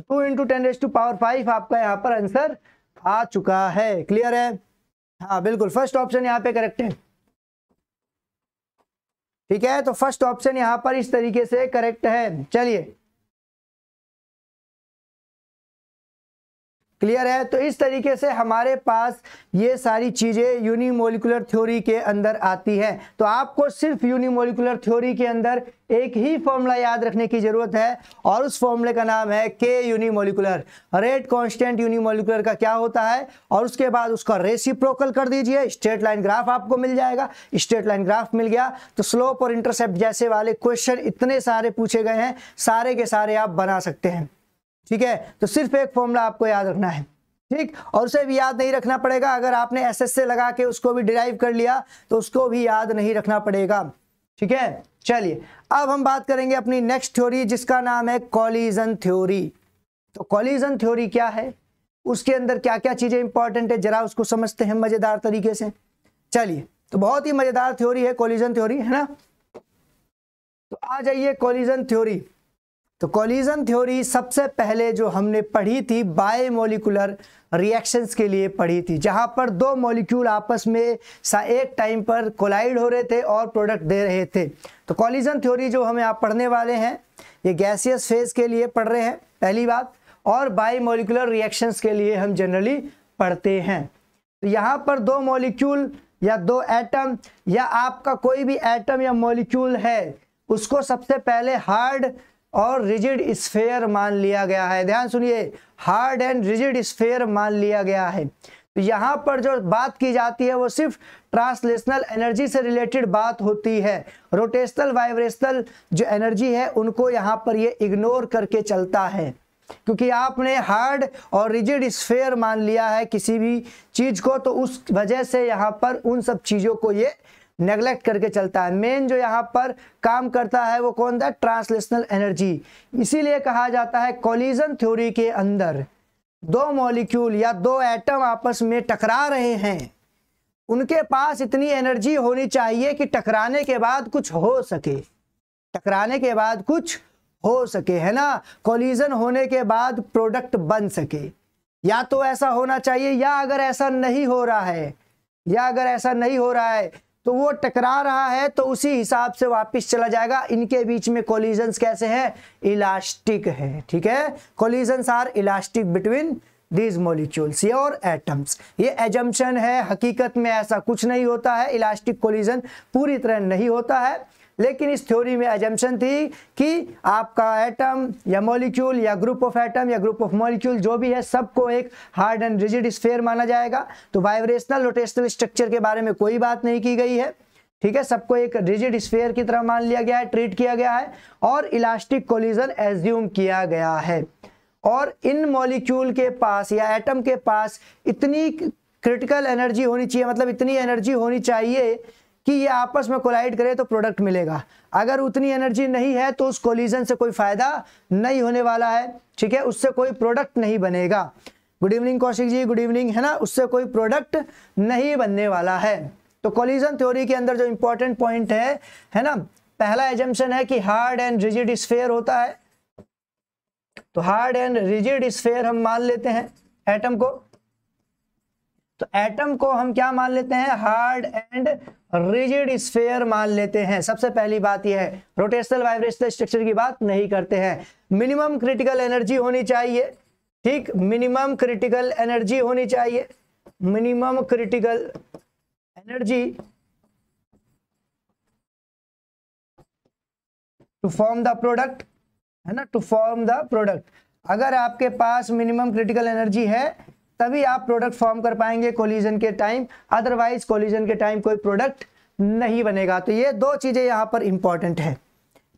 two into ten S to power five आपका यहाँ पर आंसर आ चुका है क्लियर है हाँ बिल्कुल फर्स्ट ऑप्शन यहाँ पे करेक्ट है ठीक है तो फर्स्ट ऑप्शन यहाँ पर इस तरीके से करेक्ट है चलिए क्लियर है तो इस तरीके से हमारे पास ये सारी चीज़ें यूनिमोलिकुलर थ्योरी के अंदर आती हैं तो आपको सिर्फ यूनिमोलिकुलर थ्योरी के अंदर एक ही फॉर्मूला याद रखने की ज़रूरत है और उस फॉर्मूले का नाम है के यूनिमोलिकुलर रेट कांस्टेंट यूनिमोलिकुलर का क्या होता है और उसके बाद उसका रेसिप्रोकल कर दीजिए स्ट्रेट लाइन ग्राफ आपको मिल जाएगा स्ट्रेट लाइन ग्राफ मिल गया तो स्लोप और इंटरसेप्ट जैसे वाले क्वेश्चन इतने सारे पूछे गए हैं सारे के सारे आप बना सकते हैं ठीक है तो सिर्फ एक फॉर्मूला आपको याद रखना है ठीक और उसे भी याद नहीं रखना पड़ेगा अगर आपने एस एस से लगा के उसको भी डिराइव कर लिया तो उसको भी याद नहीं रखना पड़ेगा ठीक है चलिए अब हम बात करेंगे अपनी नेक्स्ट थ्योरी जिसका नाम है कॉलिजन थ्योरी तो कॉलिजन थ्योरी क्या है उसके अंदर क्या क्या चीज़ें इंपॉर्टेंट है जरा उसको समझते हैं मज़ेदार तरीके से चलिए तो बहुत ही मज़ेदार थ्योरी है कॉलिजन थ्योरी है ना तो आ जाइए कॉलिजन थ्योरी तो कॉलिजन थ्योरी सबसे पहले जो हमने पढ़ी थी बायोमोलिकुलर रिएक्शंस के लिए पढ़ी थी जहां पर दो मॉलिक्यूल आपस में सा एक टाइम पर कोलाइड हो रहे थे और प्रोडक्ट दे रहे थे तो कॉलिजन थ्योरी जो हमें आप पढ़ने वाले हैं ये गैसियस फेज के लिए पढ़ रहे हैं पहली बात और बायोमोलिकुलर रिएक्शंस के लिए हम जनरली पढ़ते हैं तो यहाँ पर दो मोलिक्यूल या दो एटम या आपका कोई भी एटम या मोलिक्यूल है उसको सबसे पहले हार्ड और रिजिड स्फेयर मान लिया गया है ध्यान सुनिए हार्ड एंड रिजिड स्फेयर मान लिया गया है तो यहाँ पर जो बात की जाती है वो सिर्फ ट्रांसलेशनल एनर्जी से रिलेटेड बात होती है रोटेशनल वाइब्रेशनल जो एनर्जी है उनको यहाँ पर ये इग्नोर करके चलता है क्योंकि आपने हार्ड और रिजिड स्फेयर मान लिया है किसी भी चीज़ को तो उस वजह से यहाँ पर उन सब चीज़ों को ये नेग्लेक्ट करके चलता है मेन जो यहाँ पर काम करता है वो कौन था ट्रांसलेशनल एनर्जी इसीलिए कहा जाता है कॉलिजन थ्योरी के अंदर दो मॉलिक्यूल या दो एटम आपस में टकरा रहे हैं उनके पास इतनी एनर्जी होनी चाहिए कि टकराने के बाद कुछ हो सके टकराने के बाद कुछ हो सके है ना कॉलिजन होने के बाद प्रोडक्ट बन सके या तो ऐसा होना चाहिए या अगर ऐसा नहीं हो रहा है या अगर ऐसा नहीं हो रहा है तो वो टकरा रहा है तो उसी हिसाब से वापस चला जाएगा इनके बीच में कोलिजन कैसे हैं इलास्टिक है ठीक है collision are elastic between these molecules ये और एटम्स ये एजम्पन है हकीकत में ऐसा कुछ नहीं होता है इलास्टिक कोलिजन पूरी तरह नहीं होता है लेकिन इस थ्योरी में एजम्पन थी कि आपका एटम या मॉलिक्यूल या ग्रुप ऑफ एटम या ग्रुप ऑफ मॉलिक्यूल जो भी है सबको एक हार्ड एंड रिजिड स्फेयर माना जाएगा तो वाइब्रेशनल रोटेशनल स्ट्रक्चर के बारे में कोई बात नहीं की गई है ठीक है सबको एक रिजिड स्फेयर की तरह मान लिया गया है ट्रीट किया गया है और इलास्टिक कोलिजन एज्यूम किया गया है और इन मॉलिक्यूल के पास या एटम के पास इतनी क्रिटिकल एनर्जी होनी चाहिए मतलब इतनी एनर्जी होनी चाहिए कि ये आपस में कोलाइड करे तो प्रोडक्ट मिलेगा अगर उतनी एनर्जी नहीं है तो उस कोलिजन से कोई फायदा नहीं होने वाला है ठीक है उससे कोई प्रोडक्ट नहीं बनेगा good evening Kaushik ji good evening है ना उससे कोई प्रोडक्ट नहीं बनने वाला है तो कोलिजन थ्योरी के अंदर जो इंपॉर्टेंट पॉइंट है है ना पहला एजेंशन है कि हार्ड एंड रिजिड स्फेयर होता है तो हार्ड एंड रिजिड स्फेयर हम मान लेते हैं एटम को तो एटम को हम क्या मान लेते हैं हार्ड एंड रिजिड स्फेयर मान लेते हैं सबसे पहली बात यह है रोटेशनल वाइब्रेशनल स्ट्रक्चर की बात नहीं करते हैं मिनिमम क्रिटिकल एनर्जी होनी चाहिए ठीक मिनिमम क्रिटिकल एनर्जी होनी चाहिए minimum critical energy to form the product है ना टू फॉर्म द प्रोडक्ट अगर आपके पास मिनिमम क्रिटिकल एनर्जी है तभी आप प्रोडक्ट फॉर्म कर पाएंगे कोलिजन के टाइम अदरवाइज कोलिजन के टाइम कोई प्रोडक्ट नहीं बनेगा तो ये दो चीज़ें यहां पर इंपॉर्टेंट है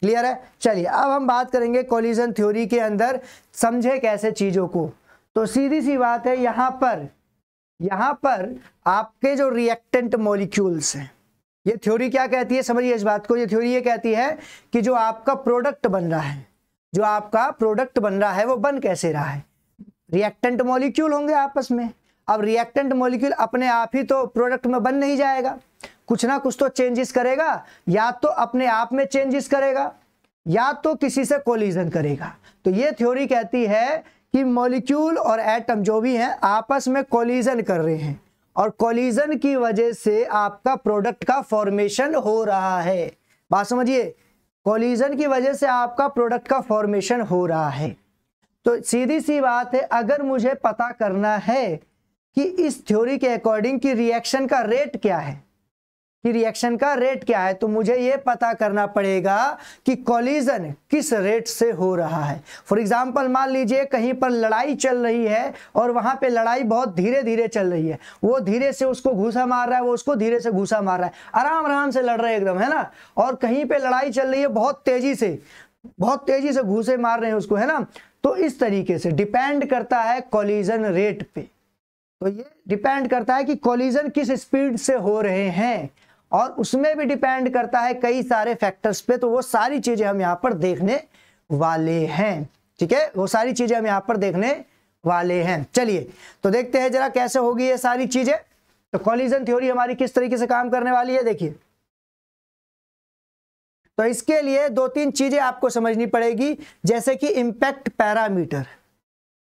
क्लियर है चलिए अब हम बात करेंगे कोलिजन थ्योरी के अंदर समझे कैसे चीज़ों को तो सीधी सी बात है यहां पर यहां पर आपके जो रिएक्टेंट मॉलिक्यूल्स हैं ये थ्योरी क्या कहती है समझिए इस बात को ये थ्योरी ये कहती है कि जो आपका प्रोडक्ट बन रहा है जो आपका प्रोडक्ट बन रहा है वो बन कैसे रहा है रिएक्टेंट मॉलिक्यूल होंगे आपस में अब रिएक्टेंट मॉलिक्यूल अपने आप ही तो प्रोडक्ट में बन नहीं जाएगा कुछ ना कुछ तो चेंजेस करेगा या तो अपने आप में चेंजेस करेगा या तो किसी से कोलिजन करेगा तो ये थ्योरी कहती है कि मॉलिक्यूल और एटम जो भी हैं आपस में कोलिजन कर रहे हैं और कोलिजन की वजह से आपका प्रोडक्ट का फॉर्मेशन हो रहा है बात समझिए कोलिजन की वजह से आपका प्रोडक्ट का फॉर्मेशन हो रहा है तो सीधी सी बात है अगर मुझे पता करना है कि इस थ्योरी के अकॉर्डिंग कि रिएक्शन का रेट क्या है कि रिएक्शन का रेट क्या है तो मुझे यह पता करना पड़ेगा कि कॉलिजन किस रेट से हो रहा है फॉर एग्जाम्पल मान लीजिए कहीं पर लड़ाई चल रही है और वहां पे लड़ाई बहुत धीरे धीरे चल रही है वो धीरे से उसको घूसा मार रहा है वो उसको धीरे से घूसा मार रहा है आराम आराम से लड़ रहे एकदम है ना और कहीं पे लड़ाई चल रही है बहुत तेजी से बहुत तेजी से घूसे मार रहे हैं उसको है ना तो इस तरीके से डिपेंड करता है कॉलिजन रेट पे तो ये डिपेंड करता है कि कॉलिजन किस स्पीड से हो रहे हैं और उसमें भी डिपेंड करता है कई सारे फैक्टर्स पे तो वो सारी चीज़ें हम यहाँ पर देखने वाले हैं ठीक है वो सारी चीज़ें हम यहाँ पर देखने वाले हैं चलिए तो देखते हैं जरा कैसे होगी ये सारी चीज़ें तो कॉलिजन थ्योरी हमारी किस तरीके से काम करने वाली है देखिए तो इसके लिए दो तीन चीज़ें आपको समझनी पड़ेगी जैसे कि इम्पैक्ट पैरामीटर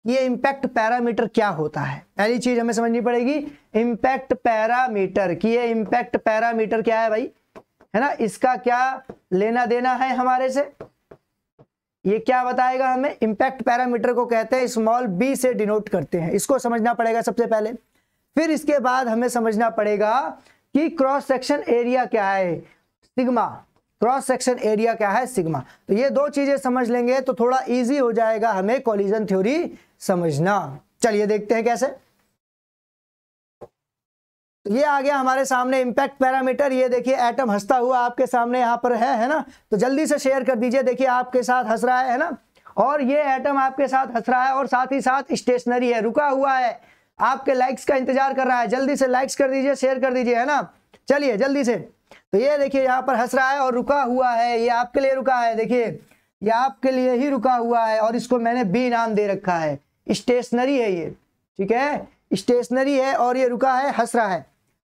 ये इम्पैक्ट पैरामीटर क्या होता है पहली चीज़ हमें समझनी पड़ेगी इम्पैक्ट पैरामीटर कि ये इम्पैक्ट पैरामीटर क्या है भाई है ना इसका क्या लेना देना है हमारे से ये क्या बताएगा हमें इम्पैक्ट पैरामीटर को कहते हैं स्मॉल बी से डिनोट करते हैं इसको समझना पड़ेगा सबसे पहले फिर इसके बाद हमें समझना पड़ेगा कि क्रॉस सेक्शन एरिया क्या है सिग्मा क्रॉस सेक्शन एरिया क्या है सिग्मा तो ये दो चीजें समझ लेंगे तो थोड़ा इजी हो जाएगा हमें कॉलिजन थ्योरी समझना चलिए देखते हैं कैसे तो ये आ गया हमारे सामने इंपैक्ट पैरामीटर ये देखिए एटम हंसता हुआ आपके सामने यहां पर है है ना तो जल्दी से शेयर कर दीजिए देखिए आपके साथ हंस रहा है है ना और ये एटम आपके साथ हंस रहा है और साथ ही साथ स्टेशनरी है रुका हुआ है आपके लाइक्स का इंतजार कर रहा है जल्दी से लाइक्स कर दीजिए शेयर कर दीजिए है ना चलिए जल्दी से तो ये देखिए यहाँ पर हंस रहा है और रुका हुआ है ये आपके लिए रुका है देखिए ये आपके लिए ही रुका हुआ है और इसको मैंने बी नाम दे रखा है स्टेशनरी है ये ठीक है स्टेशनरी है और ये रुका है हंस रहा है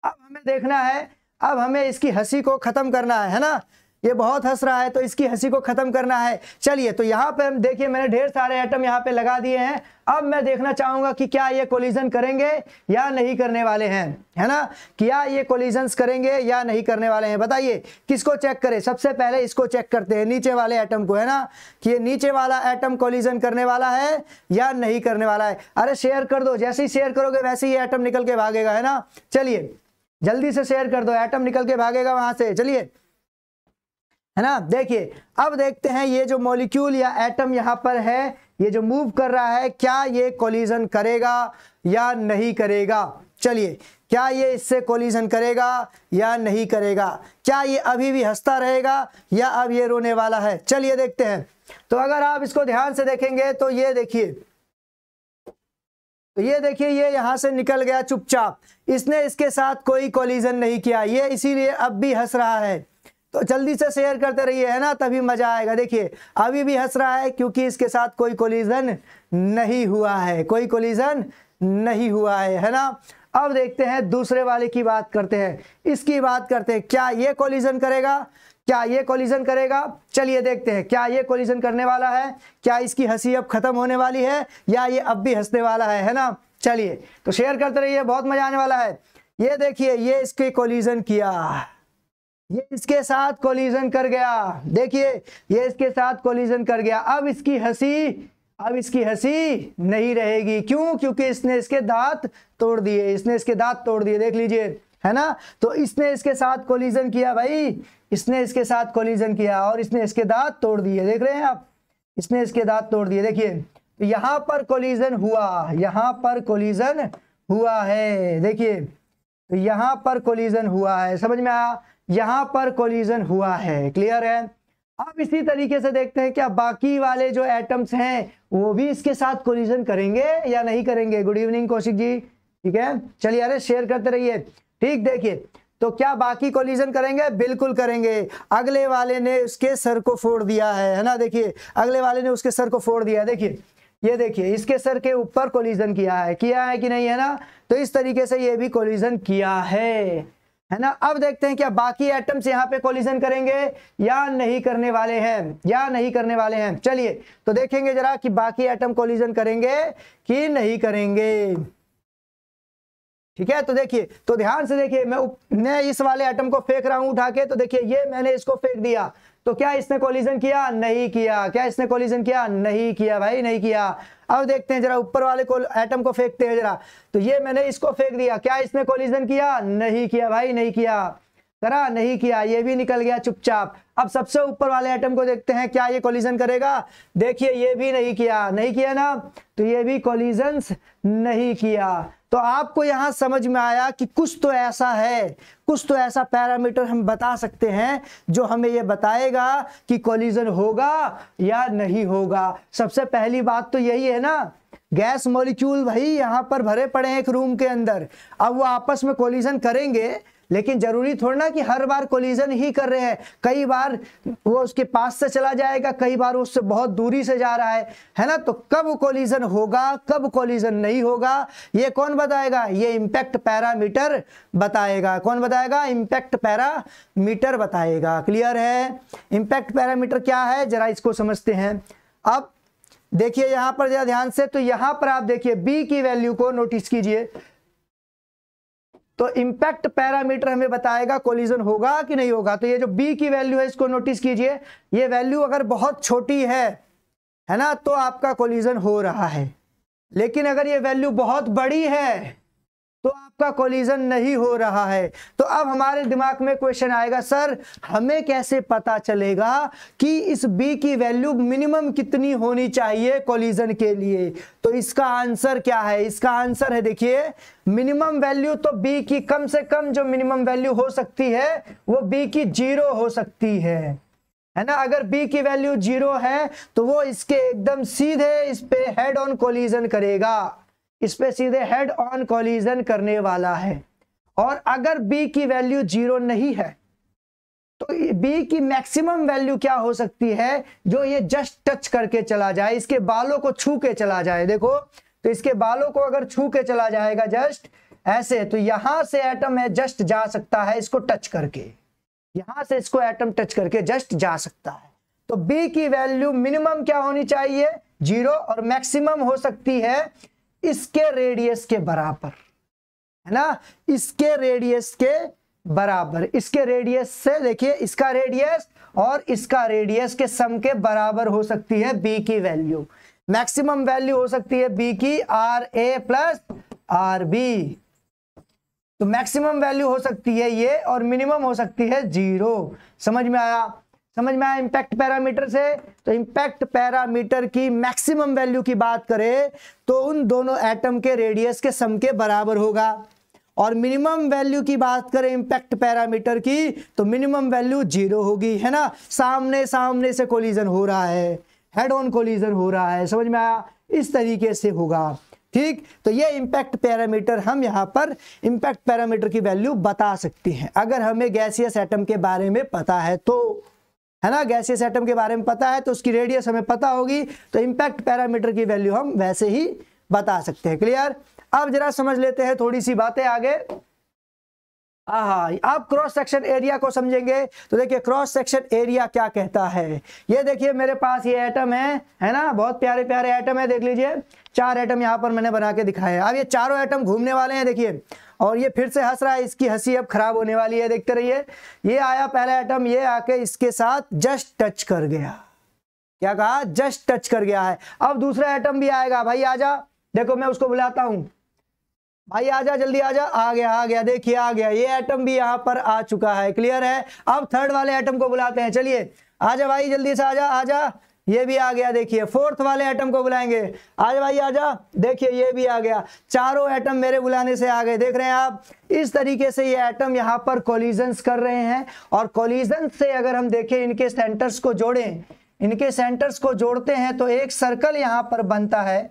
अब हमें देखना है अब हमें इसकी हंसी को ख़त्म करना है है ना ये बहुत हंस रहा है तो इसकी हंसी को खत्म करना है चलिए तो यहाँ पे हम देखिए मैंने ढेर सारे आइटम यहाँ पे लगा दिए हैं अब मैं देखना चाहूंगा कि क्या ये कोलिजन करेंगे या नहीं करने वाले हैं है ना क्या ये कोलिजन करेंगे या नहीं करने वाले हैं बताइए किसको चेक करें सबसे पहले इसको चेक करते हैं नीचे वाले एटम को है ना कि ये नीचे वाला एटम कोलिजन करने वाला है या नहीं करने वाला है अरे शेयर कर दो जैसे ही शेयर करोगे वैसे ही एटम निकल के भागेगा है ना चलिए जल्दी से शेयर कर दो एटम निकल के भागेगा वहां से चलिए है ना देखिए अब देखते हैं ये जो मॉलिक्यूल या एटम यहाँ पर है ये जो मूव कर रहा है क्या ये कोलिजन करेगा या नहीं करेगा चलिए क्या ये इससे कोलिजन करेगा या नहीं करेगा क्या ये अभी भी हंसता रहेगा या अब ये रोने वाला है चलिए देखते हैं तो अगर आप इसको ध्यान से देखेंगे तो ये देखिए तो ये देखिए ये यहां से निकल गया चुपचाप इसने इसके साथ कोई कोलिजन नहीं किया ये इसीलिए अब भी हंस रहा है तो जल्दी से शेयर करते रहिए है ना तभी मजा आएगा देखिए अभी भी हंस रहा है क्योंकि इसके साथ कोई कोलिजन नहीं हुआ है कोई कोलिजन नहीं हुआ है है ना अब देखते हैं दूसरे वाले की बात करते हैं इसकी बात करते हैं क्या ये कोलिजन करेगा क्या ये कोलिजन करेगा चलिए देखते हैं क्या ये कोलिजन करने वाला है क्या इसकी हंसी अब खत्म होने वाली है या ये अब भी हंसने वाला है है ना चलिए तो शेयर करते रहिए बहुत मजा आने वाला है ये देखिए ये इसके कोलिजन किया ये इसके साथ कोलिजन कर गया देखिए ये इसके साथ कोलिजन कर गया अब इसकी हंसी अब इसकी हंसी नहीं रहेगी क्यों क्योंकि इसने इसके दांत तोड़ दिए इसने इसके दांत तोड़ दिए देख लीजिए है ना तो इसने इसके साथ कोलिजन किया भाई इसने इसके साथ कोलिजन किया और इसने इसके दांत तोड़ दिए देख रहे हैं आप इसने इसके दांत तोड़ दिए देखिए तो यहाँ पर कोलिजन हुआ यहां पर कोलिजन हुआ है देखिए तो पर कोलिजन हुआ है समझ में आया यहां पर कोलिजन हुआ है क्लियर है अब इसी तरीके से देखते हैं क्या बाकी वाले जो एटम्स हैं वो भी इसके साथ कोलिजन करेंगे या नहीं करेंगे गुड इवनिंग कौशिक जी ठीक है चलिए अरे शेयर करते रहिए ठीक देखिए तो क्या बाकी कोलिजन करेंगे बिल्कुल करेंगे अगले वाले ने उसके सर को फोड़ दिया है है ना देखिए अगले वाले ने उसके सर को फोड़ दिया देखिए ये देखिए इसके सर के ऊपर कोलिजन किया है किया है कि नहीं है ना तो इस तरीके से ये भी कोलिजन किया है है ना अब देखते हैं क्या बाकी एटम्स यहां पे कोलिजन करेंगे या नहीं करने वाले हैं या नहीं करने वाले हैं चलिए तो देखेंगे जरा कि बाकी एटम कोलिजन करेंगे कि नहीं करेंगे ठीक है तो देखिए तो ध्यान से देखिए मैं मैं इस वाले एटम को फेंक रहा हूं उठा के तो देखिए ये मैंने इसको फेंक दिया तो क्या इसने कोलिजन किया नहीं किया क्या इसने कोलिजन किया नहीं किया भाई नहीं किया अब देखते हैं जरा ऊपर वाले को एटम को फेंकते हैं जरा तो ये मैंने इसको फेंक दिया क्या इसने कोलिजन किया नहीं किया भाई नहीं किया करा नहीं किया ये भी निकल गया चुपचाप अब सबसे ऊपर वाले एटम को देखते हैं क्या ये कोलिजन करेगा देखिए ये भी नहीं किया नहीं किया ना तो ये भी कोलिजन नहीं किया तो आपको यहां समझ में आया कि कुछ तो ऐसा है कुछ तो ऐसा पैरामीटर हम बता सकते हैं जो हमें यह बताएगा कि कोलिजन होगा या नहीं होगा सबसे पहली बात तो यही है ना गैस मॉलिक्यूल भाई यहां पर भरे पड़े हैं एक रूम के अंदर अब वो आपस में कोलिजन करेंगे लेकिन जरूरी थोड़ा ना कि हर बार कोलिजन ही कर रहे हैं कई बार वो उसके पास से चला जाएगा कई बार उससे बहुत दूरी से जा रहा है है ना तो कब कोलिजन होगा कब कोलिजन नहीं होगा ये कौन बताएगा ये इम्पैक्ट पैरामीटर बताएगा कौन बताएगा इम्पैक्ट पैरामीटर बताएगा क्लियर है इंपैक्ट पैरामीटर क्या है जरा इसको समझते हैं अब देखिए यहां पर ध्यान से तो यहाँ पर आप देखिए बी की वैल्यू को नोटिस कीजिए तो इंपैक्ट पैरामीटर हमें बताएगा कोलिजन होगा कि नहीं होगा तो ये जो बी की वैल्यू है इसको नोटिस कीजिए ये वैल्यू अगर बहुत छोटी है है ना तो आपका कोलिजन हो रहा है लेकिन अगर ये वैल्यू बहुत बड़ी है तो आपका कोलिजन नहीं हो रहा है तो अब हमारे दिमाग में क्वेश्चन आएगा सर हमें कैसे पता चलेगा कि इस बी की वैल्यू मिनिमम कितनी होनी चाहिए कोलिजन के लिए तो इसका आंसर क्या है इसका आंसर है देखिए मिनिमम वैल्यू तो बी की कम से कम जो मिनिमम वैल्यू हो सकती है वो बी की जीरो हो सकती है है ना अगर b की वैल्यू जीरो है तो वो इसके एकदम सीधे इस पे हेड ऑन कोलिजन करेगा इस पर सीधे हेड ऑन कॉलिजन करने वाला है और अगर बी की वैल्यू जीरो नहीं है तो बी की मैक्सिमम वैल्यू क्या हो सकती है जो ये जस्ट टच करके चला जाए इसके बालों को छू के चला जाए देखो तो इसके बालों को अगर छू के चला जाएगा जस्ट ऐसे तो यहां से एटम है जस्ट जा सकता है इसको टच करके यहां से इसको एटम टच करके जस्ट जा सकता है तो बी की वैल्यू मिनिमम क्या होनी चाहिए जीरो और मैक्सिमम हो सकती है इसके रेडियस के बराबर है ना इसके रेडियस के बराबर इसके रेडियस से देखिए इसका रेडियस और इसका रेडियस के सम के बराबर हो सकती है बी की वैल्यू मैक्सिमम वैल्यू हो सकती है बी की R A plus R B तो मैक्सिमम वैल्यू हो सकती है ये और मिनिमम हो सकती है जीरो समझ में आया समझ में आया इंपैक्ट पैरामीटर से तो इंपैक्ट पैरामीटर की मैक्सिमम वैल्यू की बात करें तो उन दोनों एटम के रेडियस के सम के बराबर होगा और मिनिमम वैल्यू की बात करें इंपैक्ट पैरामीटर की तो मिनिमम वैल्यू जीरो होगी है ना सामने सामने से कोलिजन हो रहा है हेड ऑन कोलिजन हो रहा है समझ में आया इस तरीके से होगा ठीक तो ये इम्पैक्ट पैरामीटर हम यहाँ पर इम्पैक्ट पैरामीटर की वैल्यू बता सकते हैं अगर हमें गैसियस एटम के बारे में पता है तो है ना गैसियस एटम के बारे में पता है तो उसकी रेडियस हमें पता होगी तो इम्पैक्ट पैरामीटर की वैल्यू हम वैसे ही बता सकते हैं क्लियर अब जरा समझ लेते हैं थोड़ी सी बातें आगे हाँ आप क्रॉस सेक्शन एरिया को समझेंगे तो देखिए क्रॉस सेक्शन एरिया क्या कहता है ये देखिए मेरे पास ये एटम है है ना बहुत प्यारे प्यारे एटम है देख लीजिए चार एटम यहाँ पर मैंने बना के दिखाए अब ये चारों एटम घूमने वाले हैं देखिए और ये फिर से हंस रहा है इसकी हंसी अब खराब होने वाली है देखते रहिए ये आया पहला एटम ये आके इसके साथ जस्ट टच कर गया क्या कहा जस्ट टच कर गया है अब दूसरा एटम भी आएगा भाई आजा देखो मैं उसको बुलाता हूँ भाई आजा जल्दी आजा आ गया आ गया देखिए आ गया ये एटम भी यहाँ पर आ चुका है क्लियर है अब थर्ड वाले एटम को बुलाते हैं चलिए आजा भाई जल्दी से आजा आजा ये भी आ गया देखिए फोर्थ वाले एटम को बुलाएंगे आज भाई आजा देखिए ये भी आ गया चारों एटम मेरे बुलाने से आ गए देख रहे हैं आप इस तरीके से ये एटम यहाँ पर कोलिजन कर रहे हैं और कोलिजन से अगर हम देखें इनके सेंटर्स को जोड़ें इनके सेंटर्स को जोड़ते हैं तो एक सर्कल यहाँ पर बनता है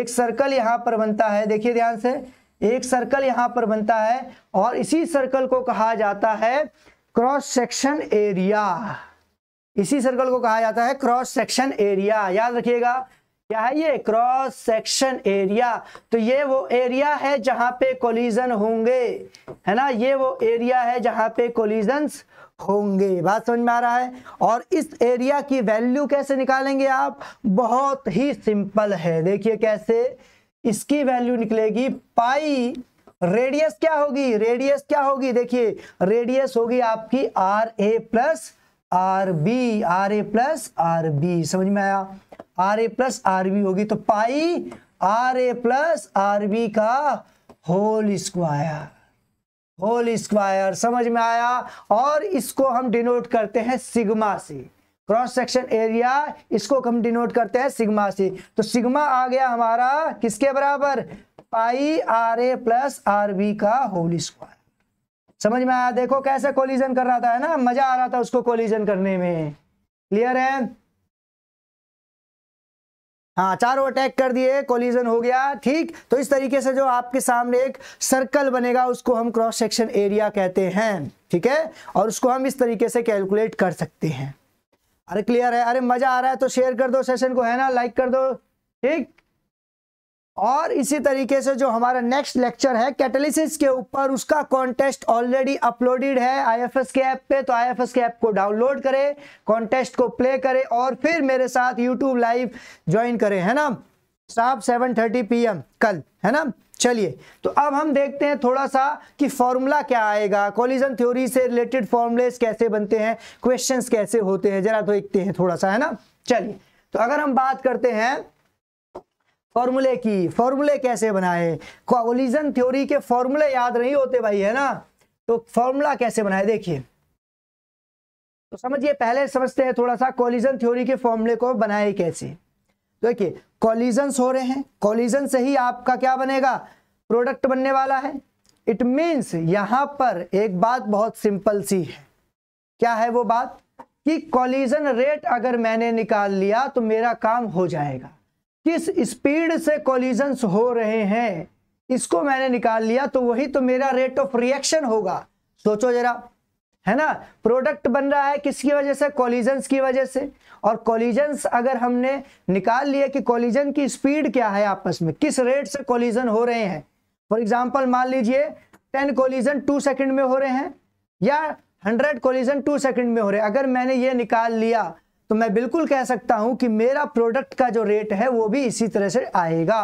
एक सर्कल यहाँ पर बनता है देखिए ध्यान से एक सर्कल यहां पर बनता है और इसी सर्कल को कहा जाता है क्रॉस सेक्शन एरिया इसी सर्कल को कहा जाता है क्रॉस सेक्शन एरिया याद रखिएगा क्या है ये क्रॉस सेक्शन एरिया तो ये वो एरिया है जहां पे कोलिजन होंगे है ना ये वो एरिया है जहां पे कोलिजन होंगे बात समझ में आ रहा है और इस एरिया की वैल्यू कैसे निकालेंगे आप बहुत ही सिंपल है देखिए कैसे इसकी वैल्यू निकलेगी पाई रेडियस क्या होगी रेडियस क्या होगी देखिए रेडियस होगी आपकी R A plus R B R A plus R B समझ में आया R A plus R B होगी तो pi R A plus R B का होल स्क्वायर होल स्क्वायर समझ में आया और इसको हम डिनोट करते हैं सिग्मा से क्रॉस सेक्शन एरिया इसको हम डिनोट करते हैं सिग्मा से तो सिग्मा आ गया हमारा किसके बराबर pi R A plus R B का होल स्क्वायर समझ में आया देखो कैसे कोलिजन कर रहा था है ना मजा आ रहा था उसको कोलिजन करने में क्लियर है हाँ चारों अटैक कर दिए कोलिजन हो गया ठीक तो इस तरीके से जो आपके सामने एक सर्कल बनेगा उसको हम क्रॉस सेक्शन एरिया कहते हैं ठीक है और उसको हम इस तरीके से कैलकुलेट कर सकते हैं अरे क्लियर है अरे मजा आ रहा है तो शेयर कर दो सेशन को है ना लाइक कर दो ठीक और इसी तरीके से जो हमारा नेक्स्ट लेक्चर है कैटलिसिस के ऊपर उसका कॉन्टेस्ट ऑलरेडी अपलोडेड है आईएफएस के ऐप पे तो आईएफएस के ऐप को डाउनलोड करें कॉन्टेस्ट को प्ले करें और फिर मेरे साथ यूट्यूब लाइव ज्वाइन करें है ना साफ सेवन थर्टी पी कल है ना चलिए तो अब हम देखते हैं थोड़ा सा कि फॉर्मूला क्या आएगा कॉलिजन थ्योरी से रिलेटेड फॉर्मूलेस कैसे बनते हैं क्वेश्चन कैसे होते हैं जरा देखते हैं थोड़ा सा है ना चलिए तो अगर हम बात करते हैं फॉर्मूले की फॉर्मूले कैसे बनाए कॉलिजन थ्योरी के फॉर्मूले याद नहीं होते भाई है ना तो फॉर्मूला कैसे बनाए देखिए तो समझिए पहले समझते हैं थोड़ा सा कॉलिजन थ्योरी के फॉर्मूले को बनाए कैसे देखिए कॉलिजन हो रहे हैं कॉलिजन से ही आपका क्या बनेगा प्रोडक्ट बनने वाला है इट मीन्स यहाँ पर एक बात बहुत सिंपल सी है क्या है वो बात कि कॉलिजन रेट अगर मैंने निकाल लिया तो मेरा काम हो जाएगा किस स्पीड से कॉलिजन्स हो रहे हैं इसको मैंने निकाल लिया तो वही तो मेरा रेट ऑफ रिएक्शन होगा सोचो जरा है ना प्रोडक्ट बन रहा है किसकी वजह से कॉलिजन्स की वजह से और कॉलिजन्स अगर हमने निकाल लिया कि कॉलिजन की स्पीड क्या है आपस में किस रेट से कॉलिजन हो रहे हैं फॉर एग्जाम्पल मान लीजिए टेन कोलिजन टू सेकेंड में हो रहे हैं या हंड्रेड कोलिजन टू सेकेंड में हो रहे हैं अगर मैंने ये निकाल लिया तो मैं बिल्कुल कह सकता हूं कि मेरा प्रोडक्ट का जो रेट है वो भी इसी तरह से आएगा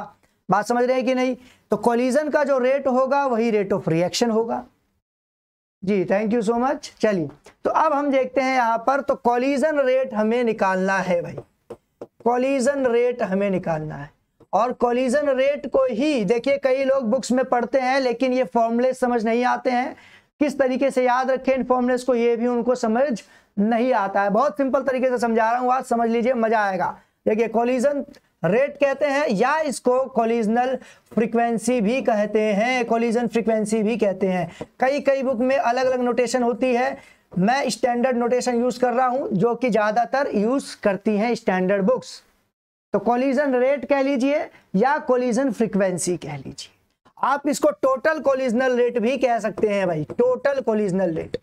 बात समझ रहे हैं कि नहीं तो कोलिजन का जो रेट होगा वही रेट ऑफ रिएक्शन होगा जी थैंक यू सो मच चलिए तो अब हम देखते हैं यहाँ पर तो कॉलिजन रेट हमें निकालना है भाई कॉलिजन रेट हमें निकालना है और कोलिजन रेट को ही देखिए कई लोग बुक्स में पढ़ते हैं लेकिन ये फॉर्मूले समझ नहीं आते हैं किस तरीके से याद रखें इन फॉर्मूलेस को ये भी उनको समझ नहीं आता है बहुत सिंपल तरीके से समझा रहा हूँ आज समझ लीजिए मजा आएगा देखिए कोलिजन रेट कहते हैं या इसको कोलिजनल फ्रीक्वेंसी भी कहते हैं कोलिजन फ्रीक्वेंसी भी कहते हैं कई कई बुक में अलग अलग नोटेशन होती है मैं स्टैंडर्ड नोटेशन यूज कर रहा हूं जो कि ज्यादातर यूज करती हैं स्टैंडर्ड बुक्स तो कोलिजन रेट कह लीजिए या कोलिजन फ्रीक्वेंसी कह लीजिए आप इसको टोटल कोलिजनल रेट भी कह सकते हैं भाई टोटल कोलिजनल रेट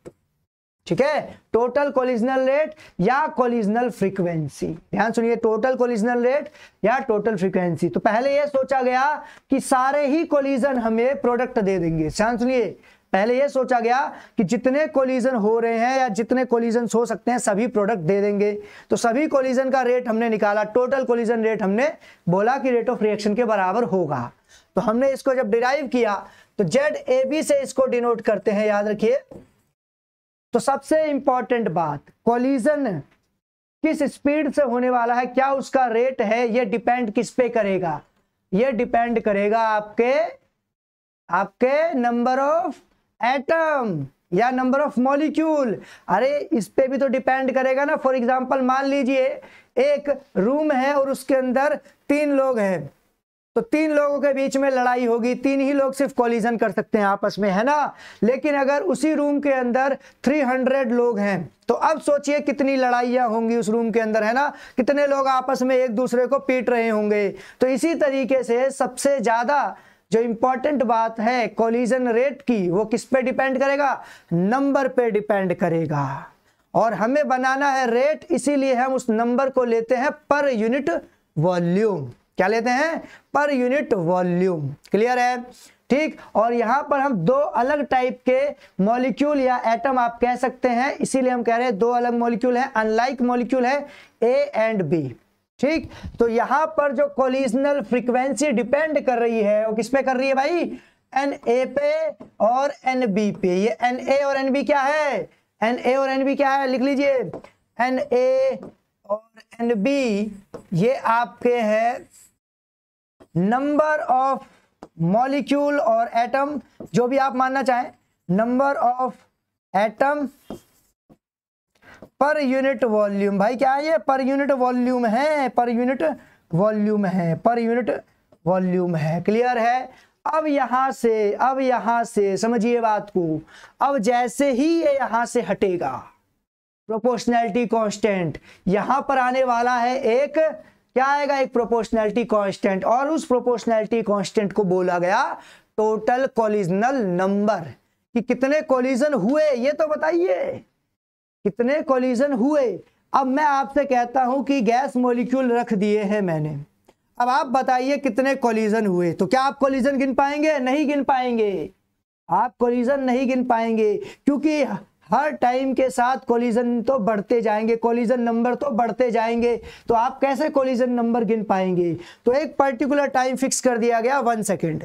ठीक है टोटल कोलिजनल रेट या कोलिजनल फ्रीक्वेंसी ध्यान सुनिए टोटल कोलिजनल रेट या टोटल फ्रीक्वेंसी तो पहले यह सोचा गया कि सारे ही कोलिजन हमें प्रोडक्ट दे देंगे ध्यान सुनिए पहले यह सोचा गया कि जितने कोलिजन हो रहे हैं या जितने कोलिजन हो सकते हैं सभी प्रोडक्ट दे देंगे तो सभी कोलिजन का रेट हमने निकाला टोटल कोलिजन रेट हमने बोला कि रेट ऑफ रिएक्शन के बराबर होगा तो हमने इसको जब डिराइव किया तो जेड ए बी से इसको डिनोट करते हैं याद रखिए तो सबसे इंपॉर्टेंट बात कोलिजन किस स्पीड से होने वाला है क्या उसका रेट है यह डिपेंड किस पे करेगा यह डिपेंड करेगा आपके आपके नंबर ऑफ एटम या नंबर ऑफ मॉलिक्यूल अरे इस पे भी तो डिपेंड करेगा ना फॉर एग्जांपल मान लीजिए एक रूम है और उसके अंदर तीन लोग हैं तो तीन लोगों के बीच में लड़ाई होगी तीन ही लोग सिर्फ कॉलिजन कर सकते हैं आपस में है ना लेकिन अगर उसी रूम के अंदर 300 लोग हैं तो अब सोचिए कितनी लड़ाइयाँ होंगी उस रूम के अंदर है ना कितने लोग आपस में एक दूसरे को पीट रहे होंगे तो इसी तरीके से सबसे ज़्यादा जो इंपॉर्टेंट बात है कोलिजन रेट की वो किस पे डिपेंड करेगा नंबर पे डिपेंड करेगा और हमें बनाना है रेट इसीलिए हम उस नंबर को लेते हैं पर यूनिट वॉल्यूम क्या लेते हैं पर यूनिट वॉल्यूम क्लियर है ठीक और यहां पर हम दो अलग टाइप के मॉलिक्यूल या एटम आप कह सकते हैं इसीलिए हम कह रहे हैं दो अलग मॉलिक्यूल है अनलाइक मॉलिक्यूल है ए एंड बी ठीक तो यहां पर जो कोलिजनल फ्रीक्वेंसी डिपेंड कर रही है वो किस पे कर रही है भाई एन ए पे और एन बी पे ये एन ए और एन बी क्या है एन ए और एन बी क्या है लिख लीजिए एन ए और एन बी ये आपके है नंबर ऑफ मॉलिक्यूल और एटम जो भी आप मानना चाहें number of atom per unit volume भाई क्या है ये पर यूनिट वॉल्यूम है पर यूनिट वॉल्यूम है पर यूनिट वॉल्यूम है क्लियर है अब यहां से अब यहां से समझिए बात को अब जैसे ही ये यहां से हटेगा प्रोपोर्शनैलिटी कांस्टेंट यहां पर आने वाला है एक क्या आएगा एक प्रोपोर्शनैलिटी कांस्टेंट और उस प्रोपोर्शनैलिटी कांस्टेंट को बोला गया टोटल कोलिजनल नंबर कि कितने कोलिजन हुए ये तो बताइए कितने कोलिजन हुए अब मैं आपसे कहता हूं कि गैस मॉलिक्यूल रख दिए हैं मैंने अब आप बताइए कितने कोलिजन हुए तो क्या आप कोलिजन गिन पाएंगे नहीं गिन पाएंगे आप कोलिजन नहीं गिन पाएंगे क्योंकि हर टाइम के साथ कोलिजन तो बढ़ते जाएंगे कोलिजन नंबर तो बढ़ते जाएंगे तो आप कैसे कोलिजन नंबर गिन पाएंगे तो एक पर्टिकुलर टाइम फिक्स कर दिया गया वन सेकेंड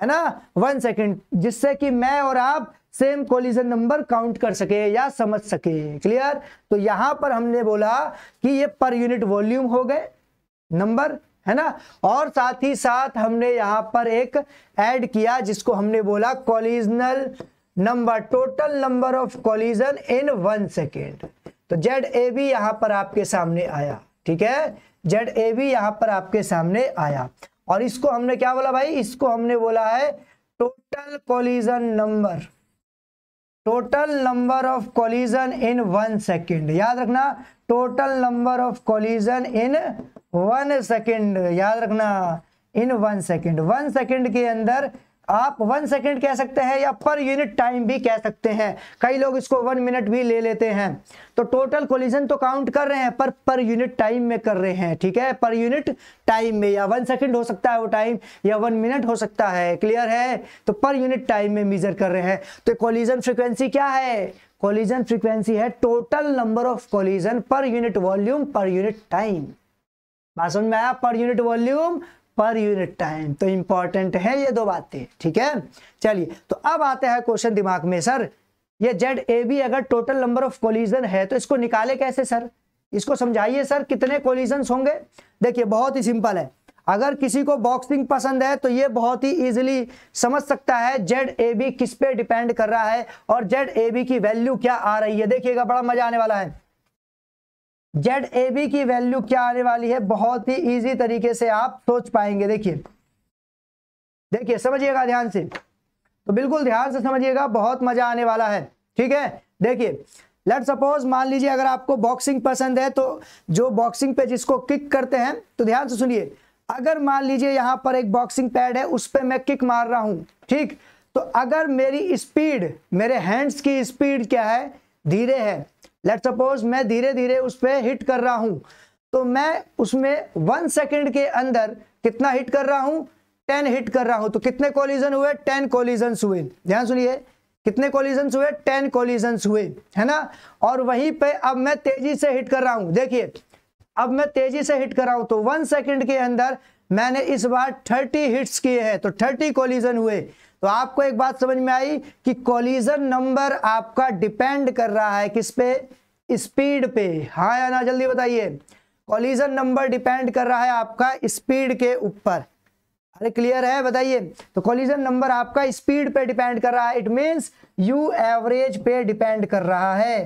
है ना वन सेकेंड जिससे कि मैं और आप सेम कोलिजन नंबर काउंट कर सके या समझ सके क्लियर तो यहां पर हमने बोला कि ये पर यूनिट वॉल्यूम हो गए नंबर है ना और साथ ही साथ हमने यहाँ पर एक ऐड किया जिसको हमने बोला collisional number total number of collision in one second तो जेड ए भी यहाँ पर आपके सामने आया ठीक है जेड ए भी यहाँ पर आपके सामने आया और इसको हमने क्या बोला भाई इसको हमने बोला है total collision number total number of collision in one second याद रखना total number of collision in one second याद रखना in one second one second के अंदर आप वन सेकेंड कह सकते हैं या पर यूनिट टाइम भी कह सकते हैं कई लोग इसको वन मिनट भी ले लेते हैं तो टोटल कोलिजन तो काउंट कर रहे हैं पर पर यूनिट टाइम में कर रहे हैं ठीक है पर यूनिट टाइम में या वन सेकेंड हो सकता है वो टाइम या वन मिनट हो सकता है क्लियर है तो पर यूनिट टाइम में मेजर कर रहे हैं तो कोलिजन फ्रिक्वेंसी क्या है कोलिजन फ्रिक्वेंसी है total number of collision per unit volume per unit time बात समझ में आया per unit volume per unit time तो इंपॉर्टेंट है ये दो बातें ठीक है चलिए तो अब आता है क्वेश्चन दिमाग में सर ये जेड ए बी अगर टोटल नंबर ऑफ कोलिजन है तो इसको निकाले कैसे सर इसको समझाइए सर कितने कोलिजन होंगे देखिए बहुत ही सिंपल है अगर किसी को बॉक्सिंग पसंद है तो ये बहुत ही इजीली समझ सकता है जेड ए बी किस पे डिपेंड कर रहा है और जेड ए बी की वैल्यू क्या आ रही है देखिएगा बड़ा मजा आने वाला है जेड ए बी की वैल्यू क्या आने वाली है बहुत ही इजी तरीके से आप सोच पाएंगे देखिए देखिए समझिएगा ध्यान से तो बिल्कुल ध्यान से समझिएगा बहुत मजा आने वाला है ठीक है देखिए लेट सपोज मान लीजिए अगर आपको बॉक्सिंग पसंद है तो जो बॉक्सिंग पे जिसको किक करते हैं तो ध्यान से सुनिए अगर मान लीजिए यहां पर एक बॉक्सिंग पैड है उस पर मैं किक मार रहा हूं ठीक तो अगर मेरी स्पीड मेरे हैंड्स की स्पीड क्या है धीरे है लेट सपोज मैं धीरे धीरे उस पर हिट कर रहा हूं तो मैं उसमें वन सेकेंड के अंदर कितना हिट कर रहा हूं टेन हिट कर रहा हूं तो कितने कॉलिजन हुए टेन कॉलिजन हुए ध्यान सुनिए कितने कॉलिजन हुए टेन कॉलिजन हुए है ना और वहीं पे अब मैं तेजी से हिट कर रहा हूं देखिए अब मैं तेजी से हिट कर रहा हूं तो वन सेकेंड के अंदर मैंने इस बार थर्टी हिट्स किए हैं तो थर्टी कॉलिजन हुए तो आपको एक बात समझ में आई कि कॉलिजन नंबर आपका डिपेंड कर रहा है किस पे स्पीड पे हाँ या ना जल्दी बताइए कॉलिजन नंबर डिपेंड कर रहा है आपका स्पीड के ऊपर अरे क्लियर है बताइए तो कॉलिजन नंबर आपका स्पीड पे डिपेंड कर रहा है इट मीन्स यू एवरेज पे डिपेंड कर रहा है